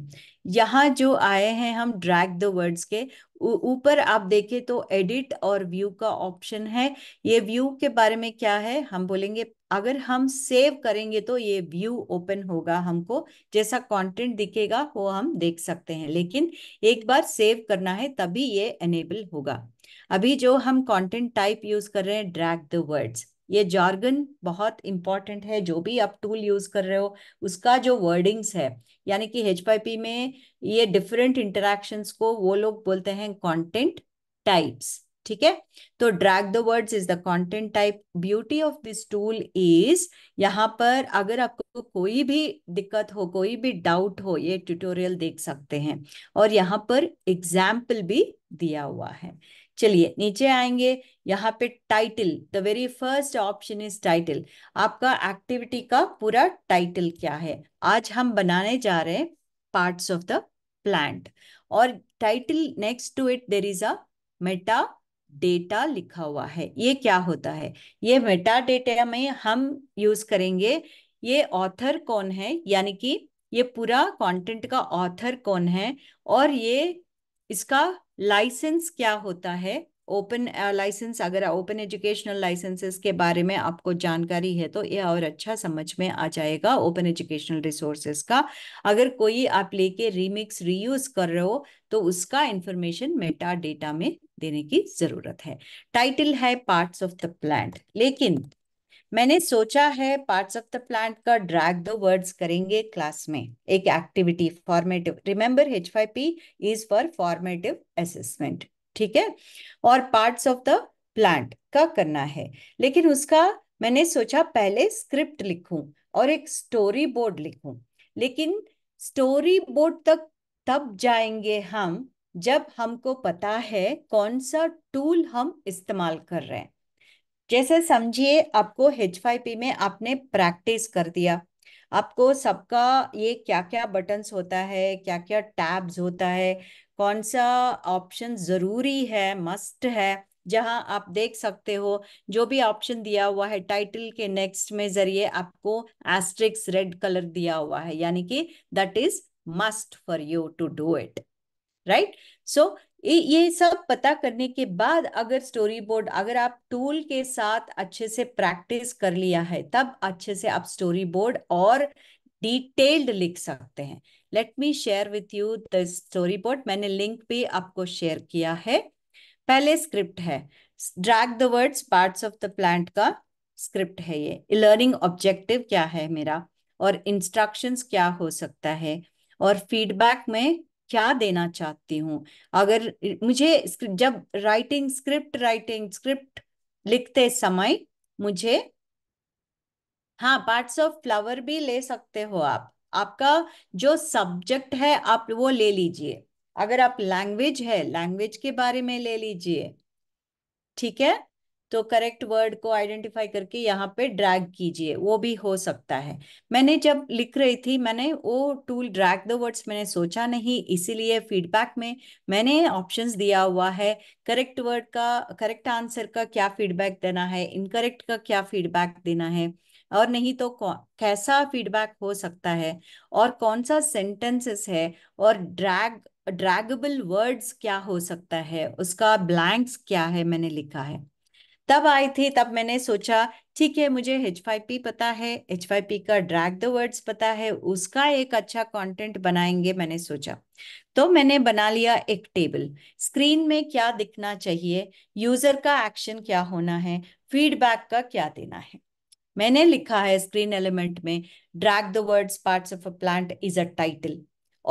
यहाँ जो आए हैं हम ड्रैग द वर्ड्स के ऊपर आप देखें तो एडिट और व्यू का ऑप्शन है ये व्यू के बारे में क्या है हम बोलेंगे अगर हम सेव करेंगे तो ये व्यू ओपन होगा हमको जैसा कंटेंट दिखेगा वो हम देख सकते हैं लेकिन एक बार सेव करना है तभी ये एनेबल होगा अभी जो हम कंटेंट टाइप यूज कर रहे हैं ड्रैग द वर्ड्स ये जॉर्गन बहुत इंपॉर्टेंट है जो भी आप टूल यूज कर रहे हो उसका जो वर्डिंग्स है यानी कि एच में ये डिफरेंट इंटरेक्शंस को वो लोग बोलते हैं कंटेंट टाइप्स ठीक है तो drag the words is the content type beauty of this tool is यहाँ पर अगर आपको कोई भी दिक्कत हो कोई भी डाउट हो ये ट्यूटोरियल देख सकते हैं और यहाँ पर एग्जाम्पल भी दिया हुआ है चलिए नीचे आएंगे यहाँ पे title the very first option is title आपका एक्टिविटी का पूरा टाइटल क्या है आज हम बनाने जा रहे हैं पार्ट्स ऑफ द प्लांट और title next to it there is a meta data लिखा हुआ है ये क्या होता है ये मेटा डेटा में हम यूज करेंगे ये ऑथर कौन है यानी कि ये पूरा कंटेंट का ऑथर कौन है और ये इसका लाइसेंस क्या होता है ओपन लाइसेंस अगर ओपन एजुकेशनल लाइसेंसेस के बारे में आपको जानकारी है तो यह और अच्छा समझ में आ जाएगा ओपन एजुकेशनल रिसोर्सेस का अगर कोई आप लेके रीमिक्स रीयूज कर रहे हो तो उसका इंफॉर्मेशन मेटा डेटा में देने की जरूरत है टाइटल है पार्ट्स ऑफ द प्लांट लेकिन मैंने सोचा है पार्ट्स ऑफ द प्लांट का ड्रैग द वर्ड्स करेंगे क्लास में एक activity formative remember H five P is for formative assessment ठीक है और पार्ट्स ऑफ द प्लांट का करना है लेकिन उसका मैंने सोचा पहले स्क्रिप्ट लिखूं और एक स्टोरी बोर्ड लिखूं लेकिन स्टोरी बोर्ड तक तब जाएंगे हम जब हमको पता है कौन सा टूल हम इस्तेमाल कर रहे हैं जैसे समझिए आपको एच पी में आपने प्रैक्टिस कर दिया आपको सबका ये क्या क्या बटन्स होता है क्या क्या टैब्स होता है कौन सा ऑप्शन ज़रूरी है मस्ट है जहां आप देख सकते हो जो भी ऑप्शन दिया हुआ है टाइटल के नेक्स्ट में जरिए आपको एस्ट्रिक्स रेड कलर दिया हुआ है यानी कि that is must for you to do it right so ये सब पता करने के बाद अगर स्टोरी बोर्ड अगर आप टूल के साथ अच्छे से प्रैक्टिस कर लिया है तब अच्छे से आप स्टोरी बोर्ड और डिटेल्ड लिख सकते हैं let me share with you the storyboard मैंने लिंक भी आपको शेयर किया है पहले स्क्रिप्ट है drag the words parts of the plant का स्क्रिप्ट है ये लर्निंग ऑब्जेक्टिव क्या है मेरा और इंस्ट्रक्शंस क्या हो सकता है और फीडबैक में क्या देना चाहती हूँ अगर मुझे जब राइटिंग स्क्रिप्ट राइटिंग स्क्रिप्ट लिखते समय मुझे हाँ पार्ट्स ऑफ फ्लावर भी ले सकते हो आप आपका जो सब्जेक्ट है आप वो ले लीजिए अगर आप लैंग्वेज है लैंग्वेज के बारे में ले लीजिए ठीक है तो करेक्ट वर्ड को आइडेंटिफाई करके यहाँ पे ड्रैग कीजिए वो भी हो सकता है मैंने जब लिख रही थी मैंने वो टूल ड्रैग द वर्ड्स मैंने सोचा नहीं इसीलिए फीडबैक में मैंने ऑप्शंस दिया हुआ है करेक्ट वर्ड का करेक्ट आंसर का क्या फीडबैक देना है इनकरेक्ट का क्या फीडबैक देना है और नहीं तो कैसा फीडबैक हो सकता है और कौन सा सेंटेंसेस है और ड्रैग ड्रैगेबल वर्ड्स क्या हो सकता है उसका ब्लैंक्स क्या है मैंने लिखा है तब आई थी तब मैंने सोचा ठीक है मुझे एच फाइव पी पता है एच फाइव पी का ड्रैग द वर्ड्स पता है उसका एक अच्छा कंटेंट बनाएंगे मैंने सोचा तो मैंने बना लिया एक टेबल स्क्रीन में क्या दिखना चाहिए यूजर का एक्शन क्या होना है फीडबैक का क्या देना है मैंने लिखा है स्क्रीन एलिमेंट में drag the words parts of a plant is a title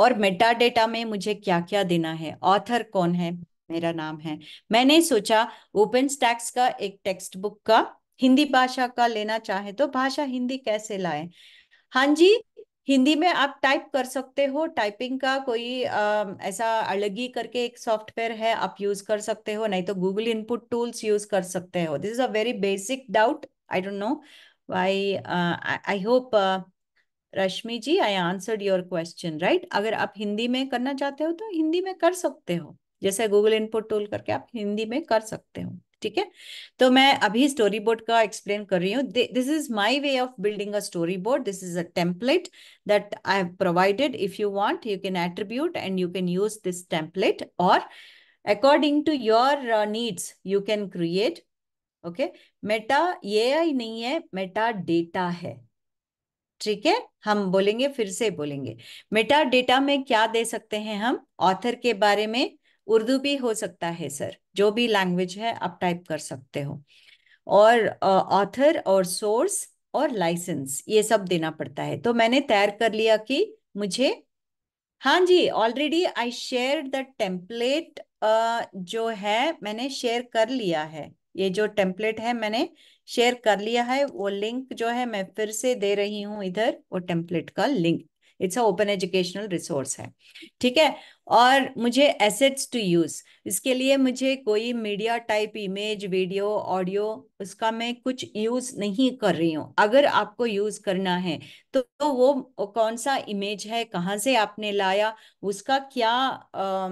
और मेटा डेटा में मुझे क्या क्या देना है ऑथर कौन है मेरा नाम है मैंने सोचा ओपन स्टैक्स का एक टेक्स्ट बुक का हिंदी भाषा का लेना चाहे तो भाषा हिंदी कैसे लाए हाँ जी हिंदी में आप टाइप कर सकते हो टाइपिंग का कोई आ, ऐसा अलग ही करके एक सॉफ्टवेयर है आप यूज कर सकते हो नहीं तो गूगल इनपुट टूल्स यूज कर सकते हो this is a very basic doubt I don't know why I hope Rashmi ji I answered your question right अगर आप हिंदी में करना चाहते हो तो हिंदी में कर सकते हो जैसे गूगल इनपुट टूल करके आप हिंदी में कर सकते हो ठीक है तो मैं अभी स्टोरी बोर्ड का एक्सप्लेन कर रही हूँ this is my way of building a storyboard this is a template that I have provided if you want you can attribute and you can use this template और according to your needs you can create okay meta ए नहीं है Meta data है ठीक है हम बोलेंगे फिर से बोलेंगे मेटा डेटा में क्या दे सकते हैं हम ऑथर के बारे में उर्दू भी हो सकता है सर जो भी लैंग्वेज है आप टाइप कर सकते हो और ऑथर और सोर्स और लाइसेंस ये सब देना पड़ता है तो मैंने तैयार कर लिया कि मुझे हाँ जी already I share the template जो है मैंने शेयर कर लिया है ये जो टेम्पलेट है मैंने शेयर कर लिया है वो लिंक जो है मैं फिर से दे रही हूँ इधर वो टेम्पलेट का link it's a open educational resource है ठीक है और मुझे एसेट्स टू यूज इसके लिए मुझे कोई media type image video audio उसका मैं कुछ यूज नहीं कर रही हूँ अगर आपको यूज करना है तो, तो वो कौन सा इमेज है कहाँ से आपने लाया उसका क्या आ,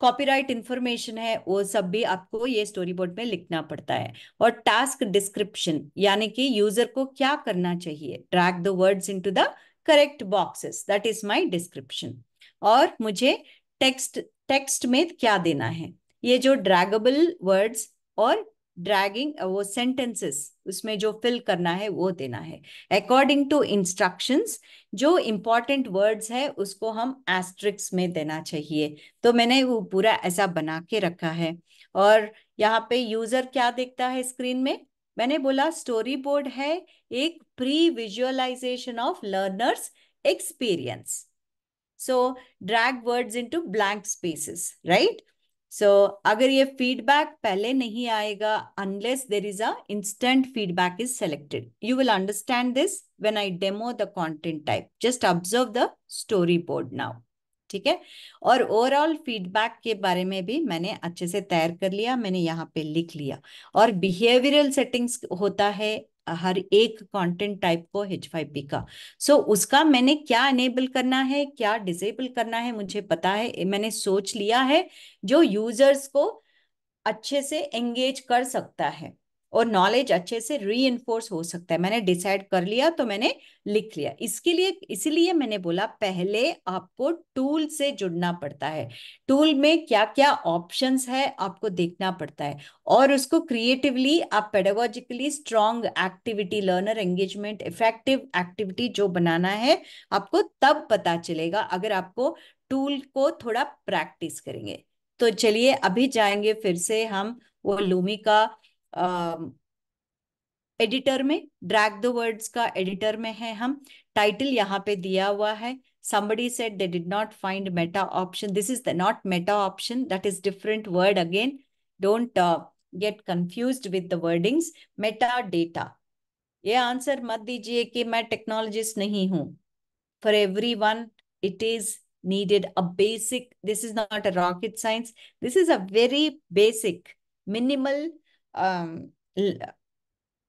कॉपीराइट इंफॉर्मेशन है वो सब भी आपको ये स्टोरी बोर्ड में लिखना पड़ता है और टास्क डिस्क्रिप्शन यानी कि यूजर को क्या करना चाहिए drag the words into the correct boxes that is my description और मुझे टेक्स्ट टेक्स्ट में क्या देना है ये जो ड्रैगेबल वर्ड्स और ड्रैगिंग वो सेंटेंसेस उसमें जो फिल करना है वो देना है अकॉर्डिंग टू इंस्ट्रक्शंस जो इम्पॉर्टेंट वर्ड्स है उसको हम एस्ट्रिक्स में देना चाहिए तो मैंने वो पूरा ऐसा बना के रखा है और यहाँ पे यूजर क्या देखता है स्क्रीन में मैंने बोला स्टोरी बोर्ड है एक pre visualisation of learners experience so drag words into blank spaces right so अगर ये फीडबैक पहले नहीं आएगा unless there is a instant feedback is selected you will understand this when I demo the content type just observe the storyboard now ठीक है और overall feedback के बारे में भी मैंने अच्छे से तैयार कर लिया मैंने यहाँ पे लिख लिया और बिहेवियरल सेटिंग्स होता है हर एक कंटेंट टाइप को एच फाइव पी का सो so, उसका मैंने क्या एनेबल करना है क्या डिसेबल करना है मुझे पता है मैंने सोच लिया है जो यूजर्स को अच्छे से एंगेज कर सकता है और नॉलेज अच्छे से री हो सकता है मैंने डिसाइड कर लिया तो मैंने लिख लिया इसके लिए इसीलिए मैंने बोला पहले आपको टूल से जुड़ना पड़ता है टूल में क्या क्या ऑप्शंस है आपको देखना पड़ता है और उसको क्रिएटिवली आप pedagogically strong activity learner engagement effective activity जो बनाना है आपको तब पता चलेगा अगर आपको टूल को थोड़ा प्रैक्टिस करेंगे तो चलिए अभी जाएंगे फिर से हम वो लूमी का एडिटर में ड्रैग द वर्ड्स का एडिटर में है हम टाइटल यहाँ पे दिया हुआ है somebody said they did not find meta option this is the not meta option that is different word again don't uh, get confused with the wordings metadata ये आंसर मत दीजिए कि मैं टेक्नोलॉजिस्ट नहीं हूं for everyone it is needed a basic this is not a rocket science this is a very basic minimal um,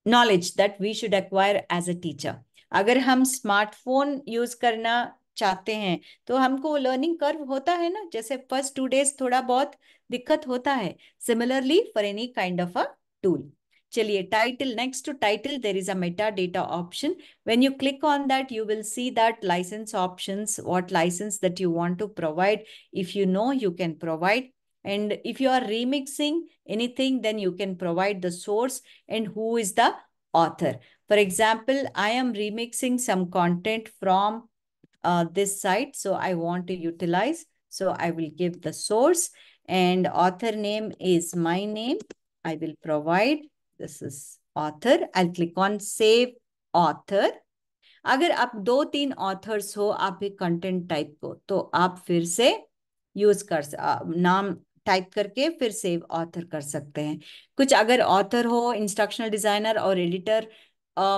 knowledge that we should acquire as a teacher अगर हम smartphone use करना चाहते हैं तो हमको learning curve होता है ना जैसे फर्स्ट टू डेज थोड़ा बहुत दिक्कत होता है similarly for any kind of a tool चलिए title next to title there is a meta data option when you click on that you will see that licence options what licence that you want to provide if you know you can provide And if you are remixing anything, then you can provide the source and who is the author. For example, I am remixing some content from uh, this site. So I want to utilize. So I will give the source and author name is my name. I will provide. This is author. I'll click on save author. अगर आप दो तीन authors हो आप एक content type को तो आप फिर से यूज कर नाम टाइप करके फिर सेव ऑथर कर सकते हैं कुछ अगर ऑथर हो इंस्ट्रक्शनल डिजाइनर और एडिटर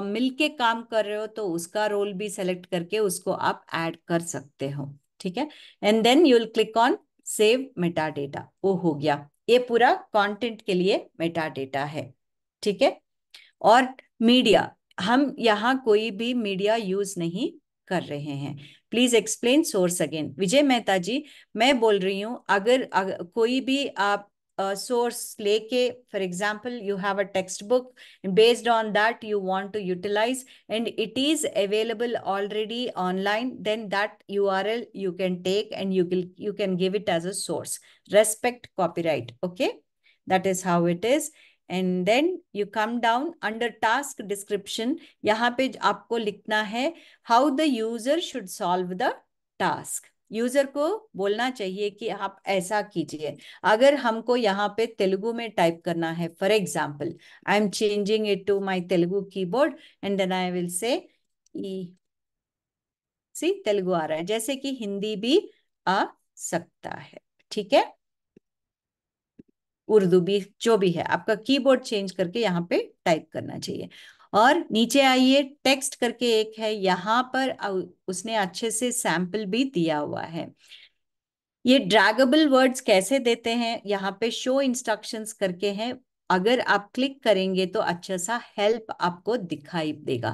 मिलके काम कर रहे हो तो उसका रोल भी सेलेक्ट करके उसको आप ऐड कर सकते हो ठीक है and then you will click on save meta data वो हो गया ये पूरा कंटेंट के लिए मेटा डेटा है ठीक है और मीडिया हम यहाँ कोई भी मीडिया यूज नहीं कर रहे हैं please explain source again Vijay Mehta ji मैं बोल रही हूँ अगर, अगर कोई भी आप सोर्स लेके for example you have a text book based on that you want to utilize and it is available already online then that U R L you can take and you you can give it as a source respect copyright okay that is how it is and then you come down under task description यहाँ पे आपको लिखना है how the user should solve the task user को बोलना चाहिए कि आप ऐसा कीजिए अगर हमको यहाँ पे तेलुगु में टाइप करना है for example I am changing it to my Telugu keyboard and then I will say Telugu आ रहा है जैसे कि हिंदी भी आ सकता है ठीक है उर्दू भी जो भी है आपका कीबोर्ड चेंज करके यहाँ पे टाइप करना चाहिए और नीचे आइए टेक्स्ट करके एक है यहाँ पर उसने अच्छे से सैंपल भी दिया हुआ है ये ड्रैगेबल वर्ड्स कैसे देते हैं यहाँ पे शो इंस्ट्रक्शंस करके हैं अगर आप क्लिक करेंगे तो अच्छा सा हेल्प आपको दिखाई देगा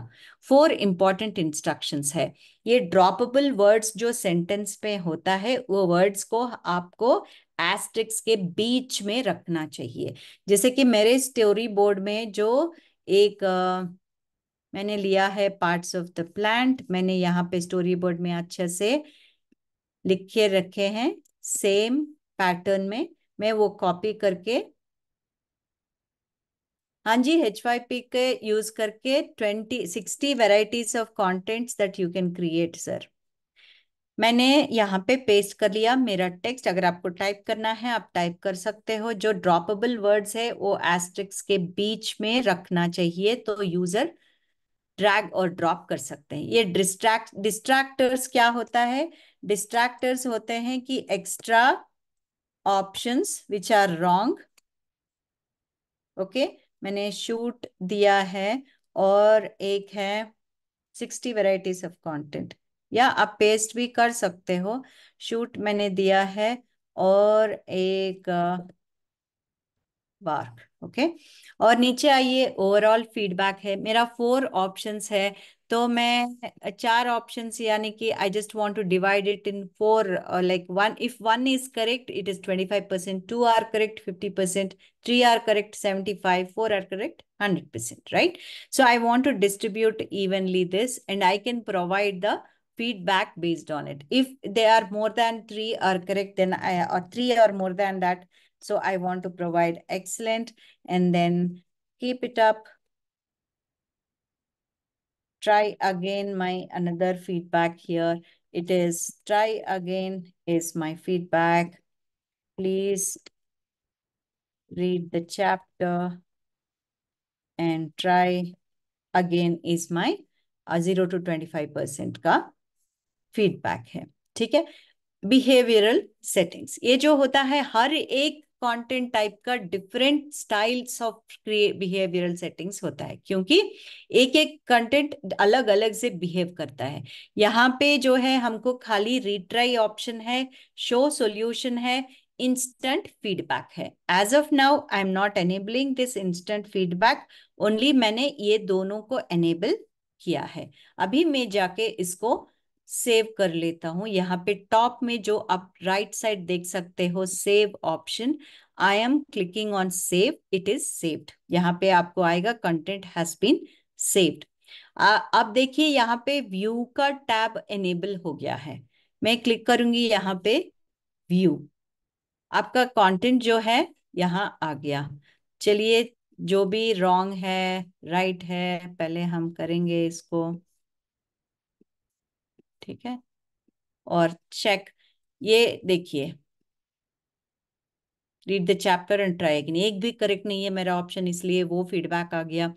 फोर इंपॉर्टेंट इंस्ट्रक्शंस है ये ड्रॉपेबल वर्ड्स जो सेंटेंस पे होता है वो वर्ड्स को आपको एस्ट्रिक्स के बीच में रखना चाहिए जैसे कि मेरे स्टोरी बोर्ड में जो एक आ, मैंने लिया है पार्ट्स ऑफ द प्लांट मैंने यहाँ पे स्टोरी बोर्ड में अच्छे से लिखे रखे हैं सेम पैटर्न में मैं वो कॉपी करके हाँ जी एच वाई पी के यूज करके twenty sixty varieties of contents that you can create sir मैंने यहाँ पे पेस्ट कर लिया मेरा टेक्स्ट अगर आपको टाइप करना है आप टाइप कर सकते हो जो ड्रॉपेबल वर्ड्स है वो एस्ट्रिक्स के बीच में रखना चाहिए तो यूजर ड्रैग और ड्रॉप कर सकते हैं ये डिस्ट्रैक्ट डिस्ट्रैक्टर्स क्या होता है डिस्ट्रैक्टर्स होते हैं कि extra options which are wrong okay मैंने शूट दिया है और एक है सिक्सटी वेराइटीज ऑफ कॉन्टेंट या आप पेस्ट भी कर सकते हो शूट मैंने दिया है और एक वार्क ओके okay? और नीचे आइए ओवरऑल फीडबैक है मेरा फोर ऑप्शंस है तो मैं चार ऑप्शंस यानी कि I just want to divide it in four like one if one is correct it is twenty five percent two are correct fifty percent three are correct seventy five four are correct hundred percent right so I want to distribute evenly this and I can provide the feedback based on it if they are more than three are correct then i or three or more than that so i want to provide excellent and then keep it up try again my another feedback here. It is try again is my feedback. Please read the chapter and try again is my uh, zero to twenty five percent percent का feedback है ठीक है Behavioral settings. ये जो होता है हर एक कंटेंट टाइप का different styles of behavioural settings होता है क्योंकि एक एक कंटेंट अलग अलग से बिहेव करता है यहाँ पे जो है हमको खाली रिट्राई ऑप्शन है शो सॉल्यूशन है इंस्टेंट फीडबैक है as of now I am not enabling this instant feedback only मैंने ये दोनों को एनेबल किया है अभी मैं जाके इसको सेव कर लेता हूं यहाँ पे टॉप में जो आप राइट साइड देख सकते हो save option I am clicking on save it is saved यहाँ पे आपको आएगा कंटेंट हैज बीन सेव्ड अब देखिए यहाँ पे व्यू का टैब एनेबल हो गया है मैं क्लिक करूंगी यहाँ पे व्यू आपका कंटेंट जो है यहाँ आ गया चलिए जो भी रॉन्ग है राइट right है पहले हम करेंगे इसको ठीक है और चेक ये देखिए read the chapter and try again एक भी करेक्ट नहीं है मेरा ऑप्शन इसलिए वो फीडबैक आ गया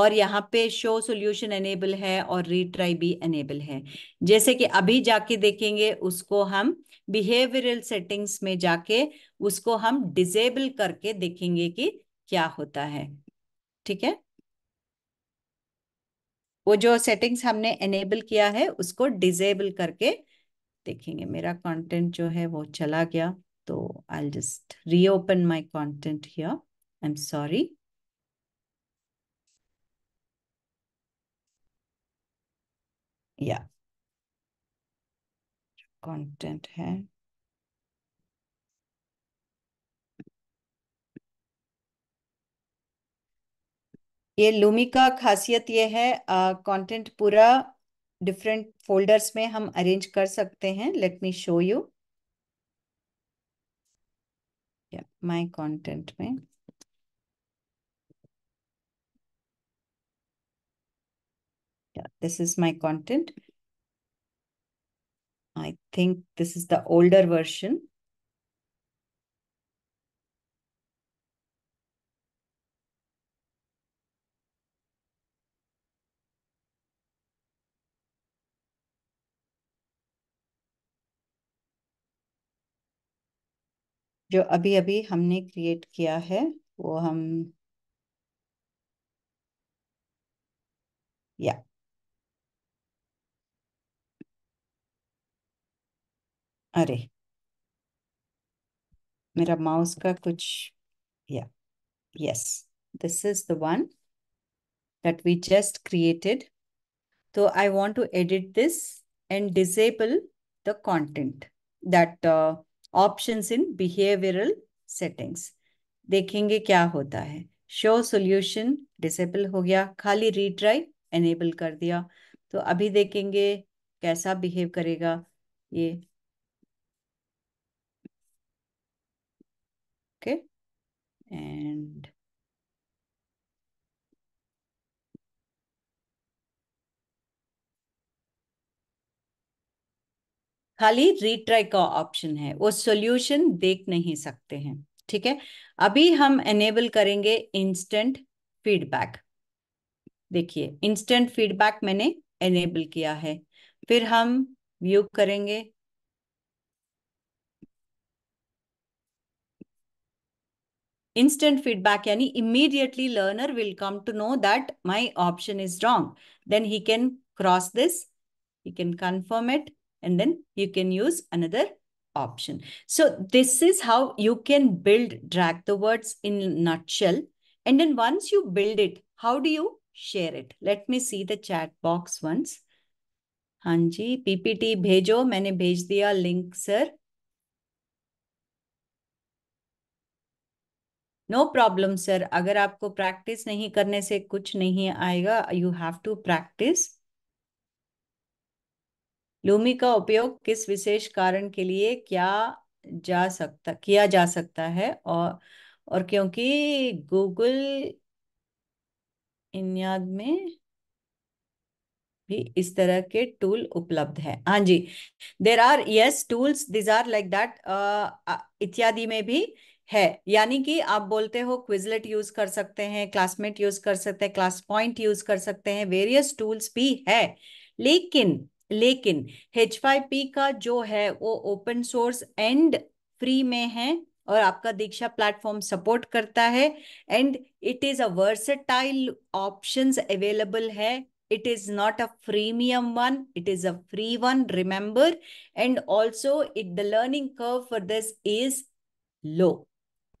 और यहाँ पे शो सॉल्यूशन एनेबल है और रीट्राई भी एनेबल है जैसे कि अभी जाके देखेंगे उसको हम बिहेवियरल सेटिंग्स में जाके उसको हम डिजेबल करके देखेंगे कि क्या होता है ठीक है वो जो सेटिंग्स हमने एनेबल किया है उसको डिजेबल करके देखेंगे मेरा कंटेंट जो है वो चला गया तो I just reopen my content here I am sorry या कंटेंट है ये लूमी का खासियत ये है कंटेंट पूरा डिफरेंट फोल्डर्स में हम अरेंज कर सकते हैं let me show you my content में this is my content I think this is the older version जो अभी अभी हमने क्रिएट किया है वो हम या अरे मेरा माउस का कुछ या yes this is the one that we just created तो I want to edit this and disable the content that options in behavioural settings देखेंगे क्या होता है शो सॉल्यूशन डिसेबल हो गया खाली रीट्राई एनेबल कर दिया तो अभी देखेंगे कैसा बिहेव करेगा ये ओके एंड खाली रिट्राई का ऑप्शन है वो सॉल्यूशन देख नहीं सकते हैं ठीक है अभी हम एनेबल करेंगे इंस्टेंट फीडबैक देखिए इंस्टेंट फीडबैक मैंने एनेबल किया है फिर हम व्यू करेंगे इंस्टेंट फीडबैक यानी immediately learner will come to know that my option is wrong then he can cross this he can confirm it and then you can use another option. So this is how you can build, drag the words in nutshell. And then once you build it, how do you share it? Let me see the chat box once. Hanji, PPT bhejo, maine bhej diya link, sir. Sir no problem sir अगर आपको practice नहीं करने से कुछ नहीं आएगा you have to practice Lumi का उपयोग किस विशेष कारण के लिए क्या जा सकता किया जा सकता है और और क्योंकि गूगल इन्याद में भी इस तरह के टूल उपलब्ध है हाँ जी there are yes tools these are like that इत्यादि में भी है यानी कि आप बोलते हो क्विजलेट यूज कर सकते हैं क्लासमेट यूज कर सकते हैं क्लास पॉइंट यूज कर सकते हैं वेरियस टूल्स भी है लेकिन लेकिन एच फाइव पी का जो है वो ओपन सोर्स एंड फ्री में है और आपका दीक्षा प्लेटफॉर्म सपोर्ट करता है and it is a versatile option available है it is not a freemium one it is a free one remember and also it the learning curve for this is low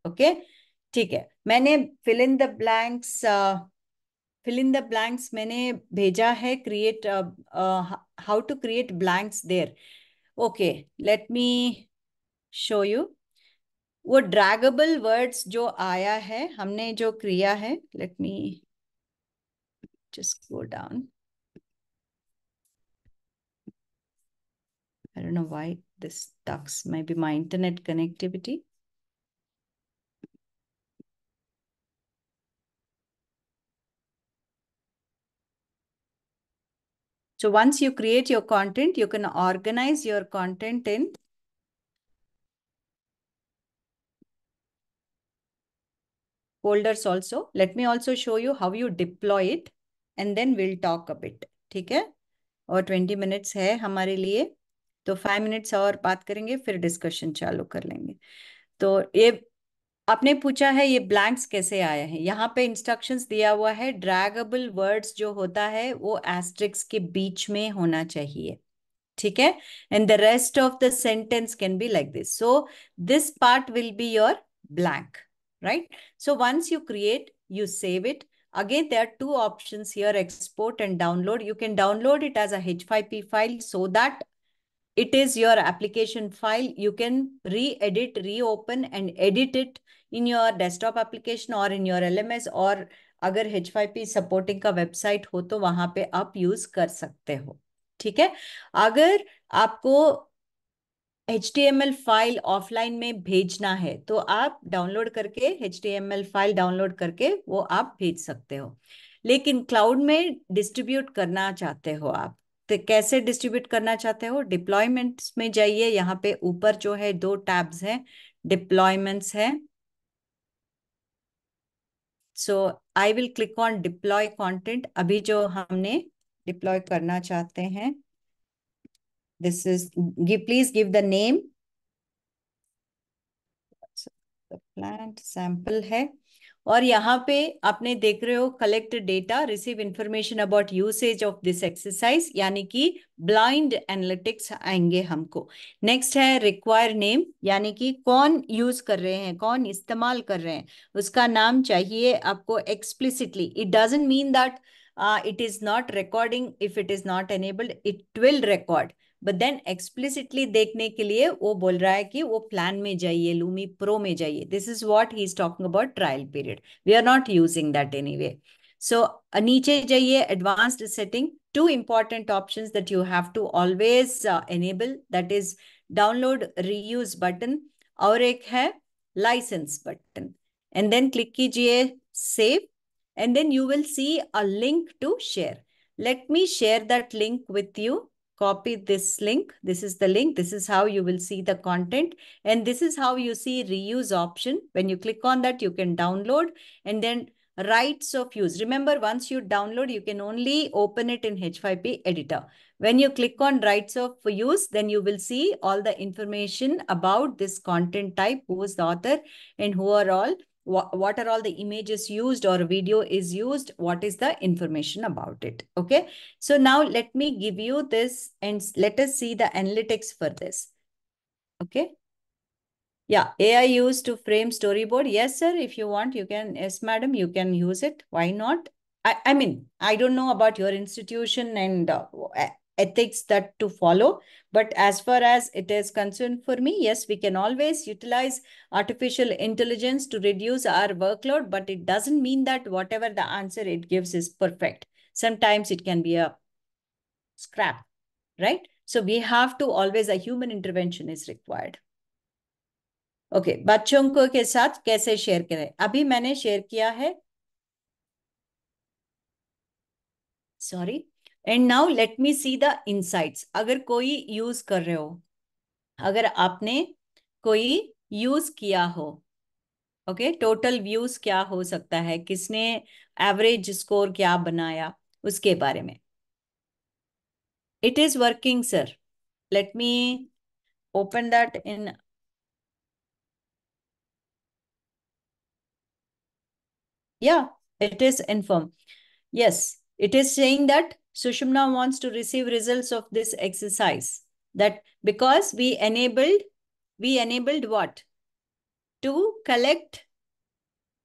okay ठीक है मैंने fill in the blanks fill in the blanks मैंने भेजा है create how to create blanks there okay let me show you वो draggable words जो आया है हमने जो क्रिया है late me just go down I don't know why this tucks may be my internet connectivity So once you create your content, you can organize your content in folders also. Let me also show you how you deploy it and then we'll talk a bit. ठीक है और twenty minutes है हमारे लिए तो five minutes और बात करेंगे फिर डिस्कशन चालू कर लेंगे तो ये आपने पूछा है ये ब्लैंक्स कैसे आए हैं यहाँ पे इंस्ट्रक्शंस दिया हुआ है ड्रैगेबल वर्ड्स जो होता है वो एस्ट्रिक्स के बीच में होना चाहिए ठीक है and the rest of the sentence can be like this so this part will be your blank right so once you create you save it again there are two option here export and download you can download it as H five P file so that it is your application file. You can re-edit, reopen and edit it in your desktop application or in your LMS और अगर H5P supporting का website हो तो वहां पे आप use कर सकते हो ठीक है अगर आपको एच फाइल ऑफलाइन में भेजना है तो आप डाउनलोड करके एच फाइल डाउनलोड करके वो आप भेज सकते हो लेकिन क्लाउड में डिस्ट्रीब्यूट करना चाहते हो आप तो कैसे डिस्ट्रीब्यूट करना चाहते हो डिप्लॉयमेंट्स में जाइए यहाँ पे ऊपर जो है दो टैब्स हैं डिप्लॉयमेंट्स है so I will click on deploy content अभी जो हमने डिप्लॉय करना चाहते हैं this is please give the name plant sample है और यहाँ पे आपने देख रहे हो collect data receive information about usage of this exercise यानी कि ब्लाइंड एनालिटिक्स आएंगे हमको नेक्स्ट है रिक्वायर नेम यानी कि कौन यूज कर रहे हैं कौन इस्तेमाल कर रहे हैं उसका नाम चाहिए आपको explicitly it doesn't mean that it is not recording if it is not enabled it will record but then explicitly देखने के लिए वो बोल रहा है कि वो प्लान में जाइए लूमी प्रो में जाइए this is what he is talking about trial period we are not using that anyway so नीचे जाइए advanced setting two important option that you have to always enable that is download reuse button और एक है license button and then click कीजिए save and then you will see a link to share let me share that link with you copy this link. This is the link. This is how you will see the content. And this is how you see reuse option. When you click on that, you can download and then rights of use. Remember, once you download, you can only open it in H5P editor. When you click on rights of use, then you will see all the information about this content type, who is the author and who are all wh what are all the images used or video is used, what is the information about it, okay? So now let me give you this and let us see the analytics for this, okay? Yeah, AI used to frame storyboard. Yes, sir, if you want, you can, yes, madam, you can use it. Why not? I, I mean, I don't know about your institution and uh, ethics that to follow. But as far as it is concerned for me, yes, we can always utilize artificial intelligence to reduce our workload, but it doesn't mean that whatever the answer it gives is perfect. Sometimes it can be a scrap, right? So we have to always, a human intervention is required. okay, बच्चों को के साथ कैसे share करें अभी मैंने share किया है Sorry. And now let me see the insights अगर कोई यूज कर रहे हो अगर आपने कोई यूज किया हो ओके टोटल व्यूज क्या हो सकता है किसने एवरेज स्कोर क्या बनाया उसके बारे में it is working sir let me open that in या it is informed yes it is saying that Sushumna wants to receive results of this exercise that because we enabled, we enabled what? To collect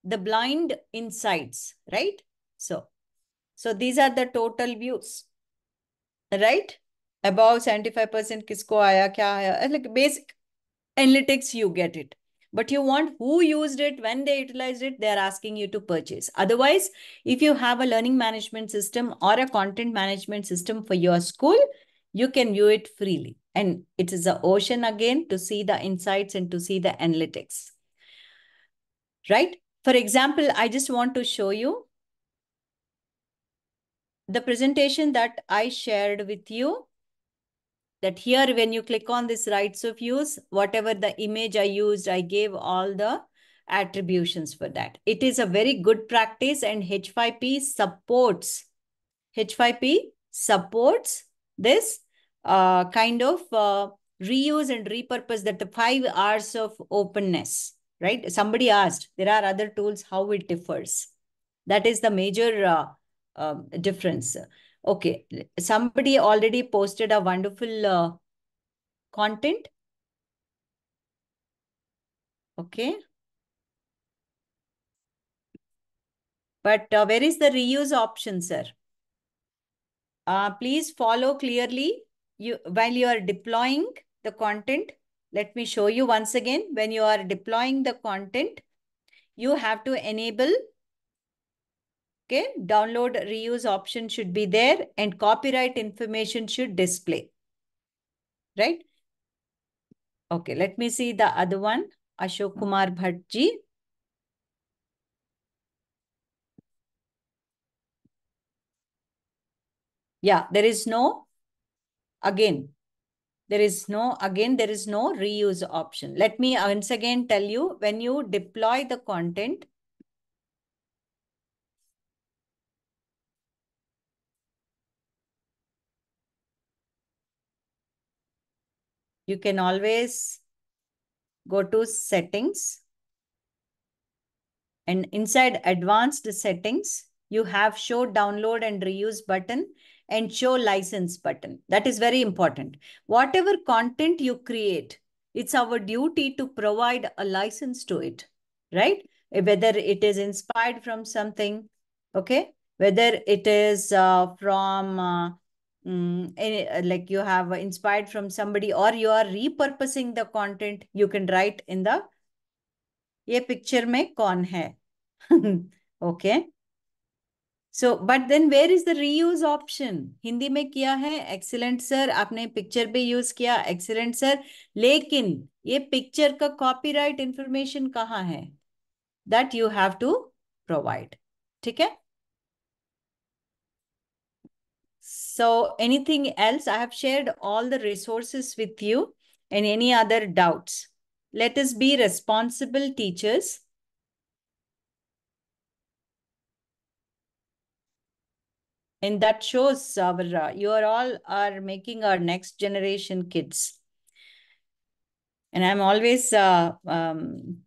the blind insights, right? So, so these are the total views, right? Above 75% kisko aaya, kya like basic analytics you get it but you want who used it, when they utilized it, they're asking you to purchase. Otherwise, if you have a learning management system or a content management system for your school, you can view it freely. And it is the ocean again to see the insights and to see the analytics. Right? For example, I just want to show you the presentation that I shared with you that here when you click on this rights of use, whatever the image I used, I gave all the attributions for that. It is a very good practice and H5P supports, H5P supports this uh, kind of uh, reuse and repurpose that the five hours of openness, right? Somebody asked, there are other tools, how it differs. That is the major uh, um, difference. Okay, somebody already posted a wonderful uh, content. Okay. But uh, where is the reuse option, sir? Uh, please follow clearly you while you are deploying the content. Let me show you once again. When you are deploying the content, you have to enable Okay, download reuse option should be there and copyright information should display. Right? Okay, let me see the other one. Ashok Kumar Bhatji. Yeah, there is no, again, there is no, again, there is no reuse option. Let me once again tell you, when you deploy the content, you can always go to settings. And inside advanced settings, you have show download and reuse button and show license button. That is very important. Whatever content you create, it's our duty to provide a license to it, right? Eh, whether it is inspired from something, okay? Whether it is uh, from uh, um, like you have inspired from somebody or you are repurposing the content you can write in the ये picture में कौन है okay so but then where is the reuse option Hindi में किया है excellent sir आपने picture भी use किया एक्सीलेंट सर लेकिन ये पिक्चर का कॉपीराइट इंफॉर्मेशन कहाँ है that you have to provide ठीक है So anything else? I have shared all the resources with you and any other doubts. Let us be responsible teachers. And that shows our, you are all are making our next generation kids. And I'm always uh, um,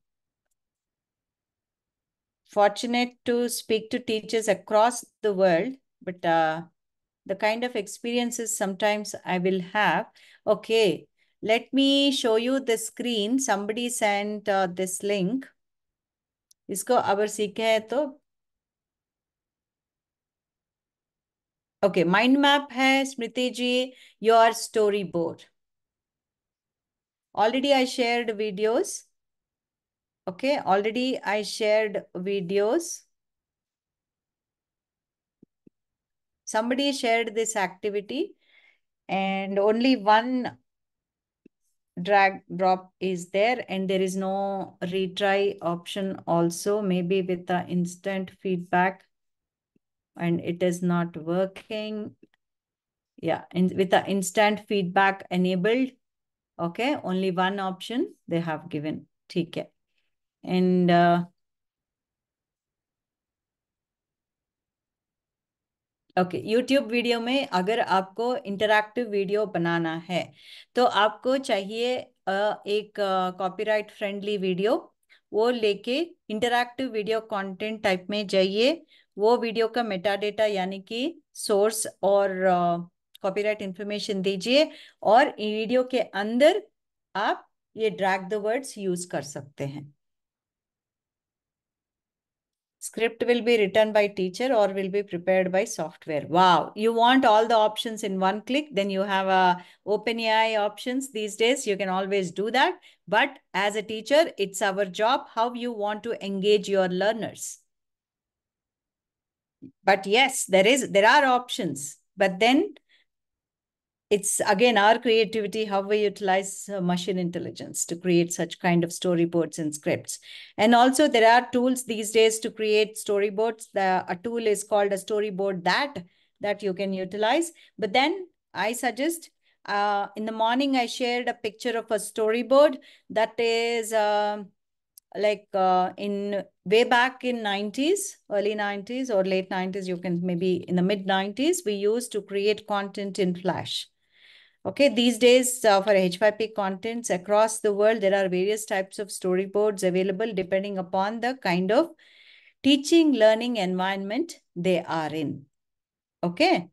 fortunate to speak to teachers across the world, but uh, the kind of experiences sometimes I will have. Okay, let me show you the screen. Somebody sent uh, this link. इसको अगर सीखे है तो okay mind map है Smriti ji your storyboard already I shared videos okay already I shared videos somebody shared this activity and only one drag drop is there and there is no retry option also maybe with the instant feedback and it is not working yeah in, with the instant feedback enabled okay only one option they have given take and uh, okay YouTube video में अगर आपको interactive video बनाना है तो आपको चाहिए एक copyright friendly video वो लेके इंटरैक्टिव वीडियो कंटेंट टाइप में जाइए वो वीडियो का मेटा डेटा यानी कि सोर्स और कॉपीराइट इंफॉर्मेशन दीजिए और वीडियो के अंदर आप ये ड्रैग द वर्ड्स यूज कर सकते हैं Script will be written by teacher or will be prepared by software. Wow. You want all the options in one click. Then you have a uh, OpenAI options these days. You can always do that. But as a teacher, it's our job how you want to engage your learners. But yes, there is there are options. But then it's again our creativity how we utilize uh, machine intelligence to create such kind of storyboards and scripts and also there are tools these days to create storyboards the a tool is called a storyboard that that you can utilize but then i suggest uh, in the morning i shared a picture of a storyboard that is uh, like uh, in way back in 90s early 90s or late 90s you can maybe in the mid 90s we used to create content in flash Okay, these days uh, for H5P contents across the world, there are various types of storyboards available depending upon the kind of teaching learning environment they are in. Okay.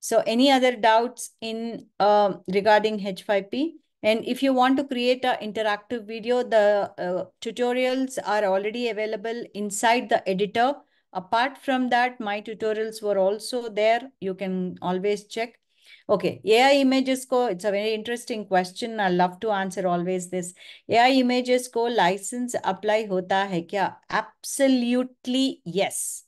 So any other doubts in uh, regarding H5P? And if you want to create an interactive video, the uh, tutorials are already available inside the editor. Apart from that, my tutorials were also there. You can always check. Okay, AI images ko, it's a very interesting question. I love to answer always this. AI images ko license apply hota hai kya? Absolutely yes.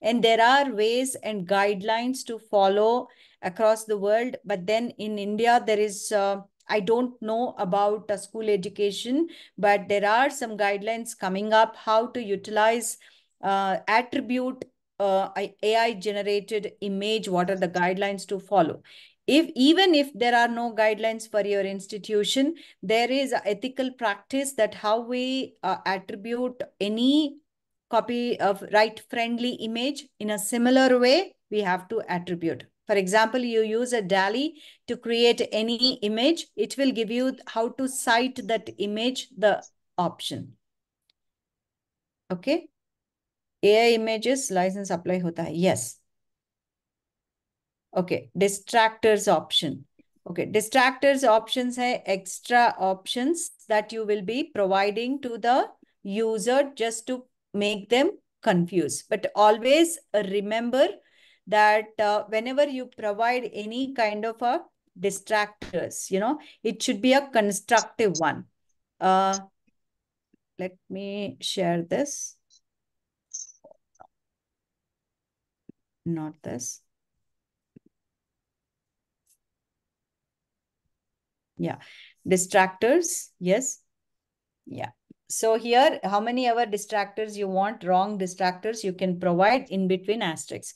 And there are ways and guidelines to follow across the world. But then in India, there is... Uh, I don't know about uh, school education, but there are some guidelines coming up how to utilize uh, attribute uh, AI generated image, what are the guidelines to follow? if even if there are no guidelines for your institution there is ethical practice that how we uh, attribute any copy of right friendly image in a similar way we have to attribute for example you use a dali to create any image it will give you how to cite that image the option okay ai images license apply hota hai yes Okay, distractors option. Okay, distractors options hai extra options that you will be providing to the user just to make them confused. But always remember that uh, whenever you provide any kind of a distractors, you know, it should be a constructive one. Uh, let me share this. Not this. yeah distractors yes yeah so here how many other distractors you want wrong distractors you can provide in between asterisks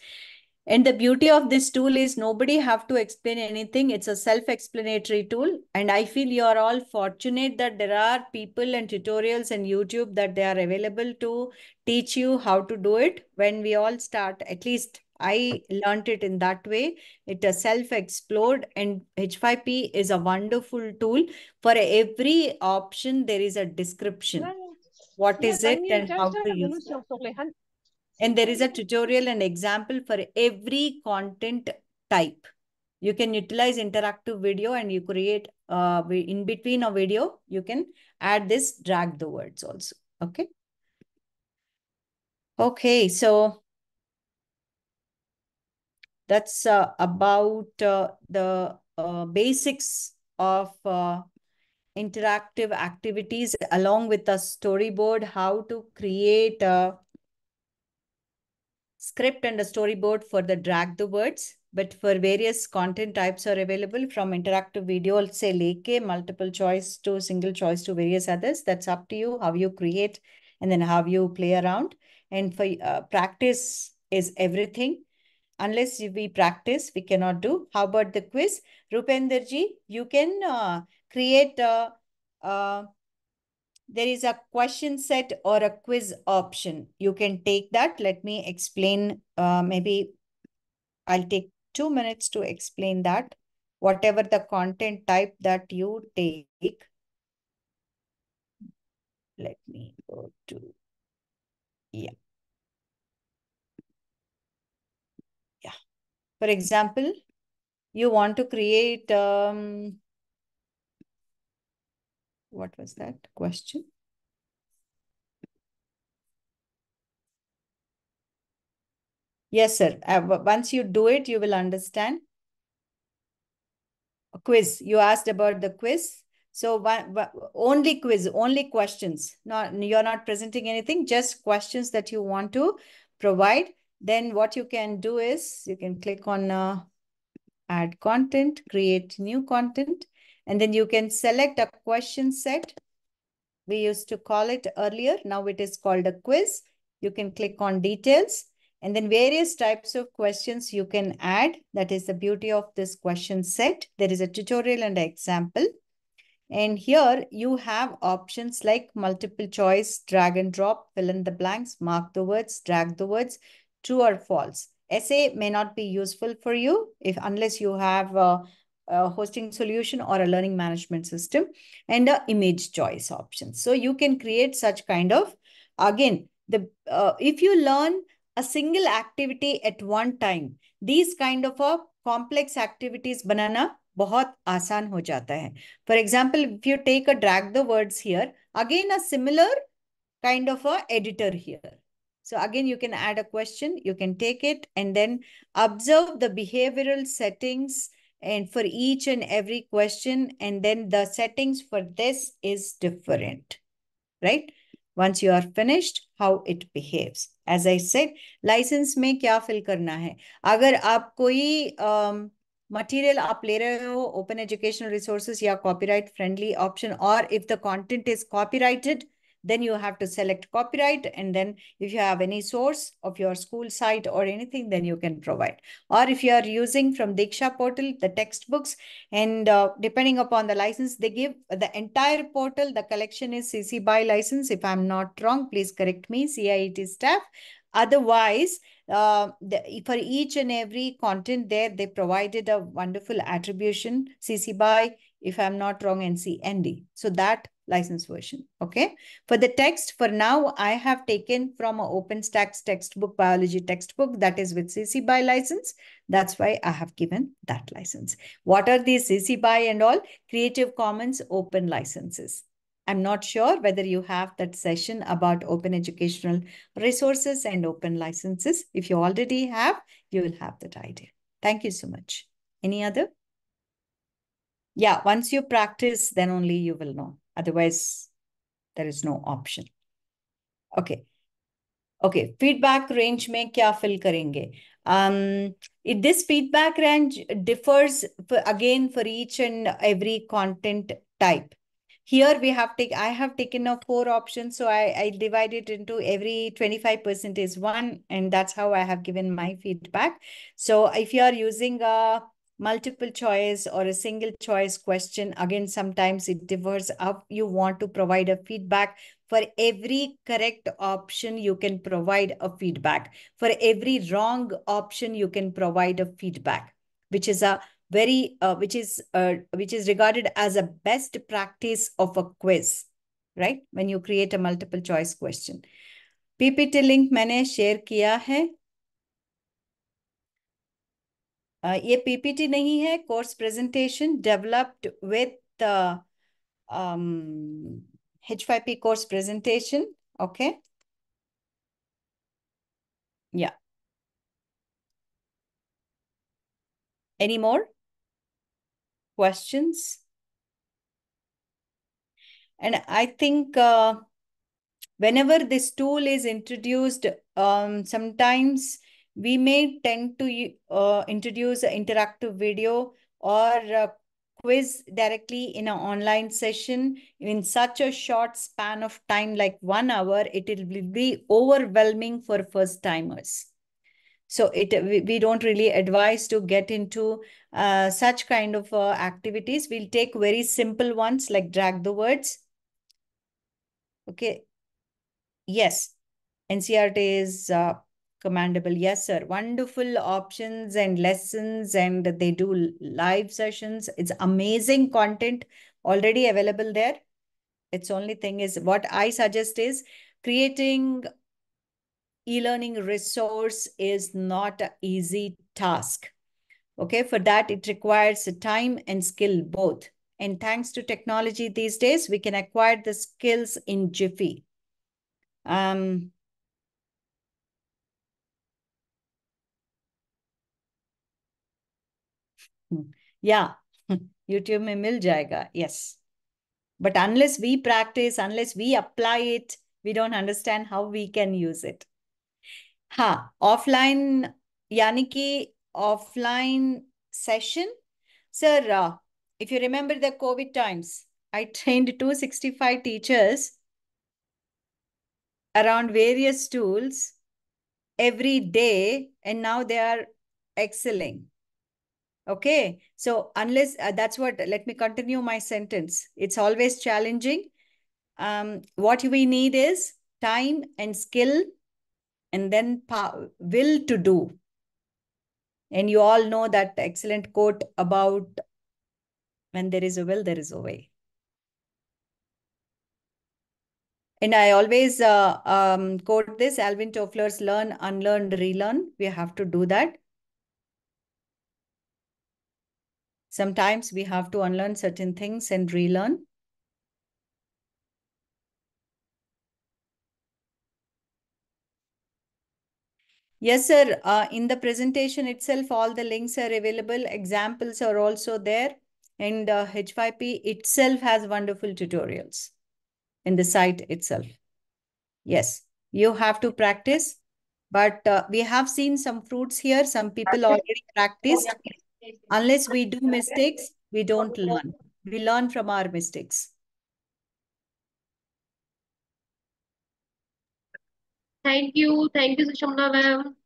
and the beauty of this tool is nobody have to explain anything. It's a self-explanatory tool. And I feel you are all fortunate that there are people and tutorials and YouTube that they are available to teach you how to do it. When we all start, at least I learned it in that way. It is self-explored and H5P is a wonderful tool. For every option, there is a description. What is it and how to use it. And there is a tutorial and example for every content type. You can utilize interactive video and you create uh, in between a video, you can add this, drag the words also. Okay. Okay, so that's uh, about uh, the uh, basics of uh, interactive activities along with a storyboard, how to create a script and a storyboard for the drag the words. But for various content types are available from interactive video, say leke, multiple choice to single choice to various others. That's up to you, how you create and then how you play around. And for uh, practice is everything unless we practice, we cannot do. How about the quiz? Rupenderji, you can uh, create a, there is a question set or a quiz option. You can take that. Let me explain. Uh, maybe I'll take two minutes to explain that. Whatever the content type that you take. Let me go to, yeah. For example, you want to create, um, what was that question? Yes, sir. Uh, once you do it, you will understand. A quiz. You asked about the quiz. So one, only quiz, only questions. Not You're not presenting anything, just questions that you want to provide then what you can do is you can click on uh, add content, create new content, and then you can select a question set. We used to call it earlier. Now it is called a quiz. You can click on details and then various types of questions you can add. That is the beauty of this question set. There is a tutorial and example. And here you have options like multiple choice, drag and drop, fill in the blanks, mark the words, drag the words true or false. Essay may not be useful for you if unless you have a, a hosting solution or a learning management system and a image choice option. So you can create such kind of, again, the uh, if you learn a single activity at one time, these kind of a complex activities banana बहुत आसान हो जाता है For example, if you take a drag the words here, again a similar kind of a editor here. So again, you can add a question, you can take it and then observe the behavioral settings and for each and every question and then the settings for this is different, right? Once you are finished, how it behaves. As I said, license में क्या fill करना है अगर आप कोई um, material आप ले रहे open educational resources या copyright friendly option or if the content is copyrighted, then you have to select copyright. And then if you have any source of your school site or anything, then you can provide. Or if you are using from Diksha portal, the textbooks, and uh, depending upon the license they give, the entire portal, the collection is CC BY license. If I'm not wrong, please correct me, CIET staff. Otherwise, uh, the, for each and every content there, they provided a wonderful attribution, CC BY, if I'm not wrong, and CND. So that license version. Okay. For the text, for now, I have taken from a OpenStax textbook, biology textbook that is with CC BY license. That's why I have given that license. What are these CC BY and all? Creative Commons open licenses. I'm not sure whether you have that session about open educational resources and open licenses. If you already have, you will have that idea. Thank you so much. Any other? Yeah, once you practice, then only you will know. Otherwise, there is no option. Okay. Okay, feedback range में क्या fill करेंगे? Um, it, this feedback range differs for, again for each and every content type. Here we have take I have taken a four options, so I I divide it into every twenty five percent is one, and that's how I have given my feedback. So if you are using a multiple choice or a single choice question again sometimes it differs up you want to provide a feedback for every correct option you can provide a feedback for every wrong option you can provide a feedback which is a very uh, which is uh, which is regarded as a best practice of a quiz right when you create a multiple choice question ppt link maine share kiya hai ये PPT नहीं है course presentation developed with H five P course presentation okay या any more questions and i think uh, whenever this tool is introduced um, sometimes we may tend to uh, introduce an interactive video or a quiz directly in an online session in such a short span of time like one hour it will be overwhelming for first timers so it we don't really advise to get into uh, such kind of uh, activities we'll take very simple ones like drag the words okay yes ncrt is uh, commendable yes sir wonderful options and lessons and they do live sessions it's amazing content already available there its only thing is what i suggest is creating e-learning resource is not an easy task okay for that it requires time and skill both and thanks to technology these days we can acquire the skills in jiffy um Hmm. yeah hmm. youtube mein mil jayega yes but unless we practice unless we apply it we don't understand how we can use it ha offline yani offline session sir uh, if you remember the covid times i trained 265 teachers around various tools every day and now they are excelling Okay. So unless uh, that's what, let me continue my sentence. It's always challenging. Um, what we need is time and skill and then will to do. And you all know that excellent quote about when there is a will, there is a way. And I always uh, um, quote this Alvin Toffler's learn, unlearn, relearn. We have to do that. Sometimes we have to unlearn certain things and relearn. Yes, sir. Uh, in the presentation itself, all the links are available. Examples are also there. And uh, H5P itself has wonderful tutorials in the site itself. Yes, you have to practice. But uh, we have seen some fruits here. Some people already practiced. Unless we do mistakes, we don't learn. We learn from our mistakes. Thank you. Thank you, Shamna ma'am.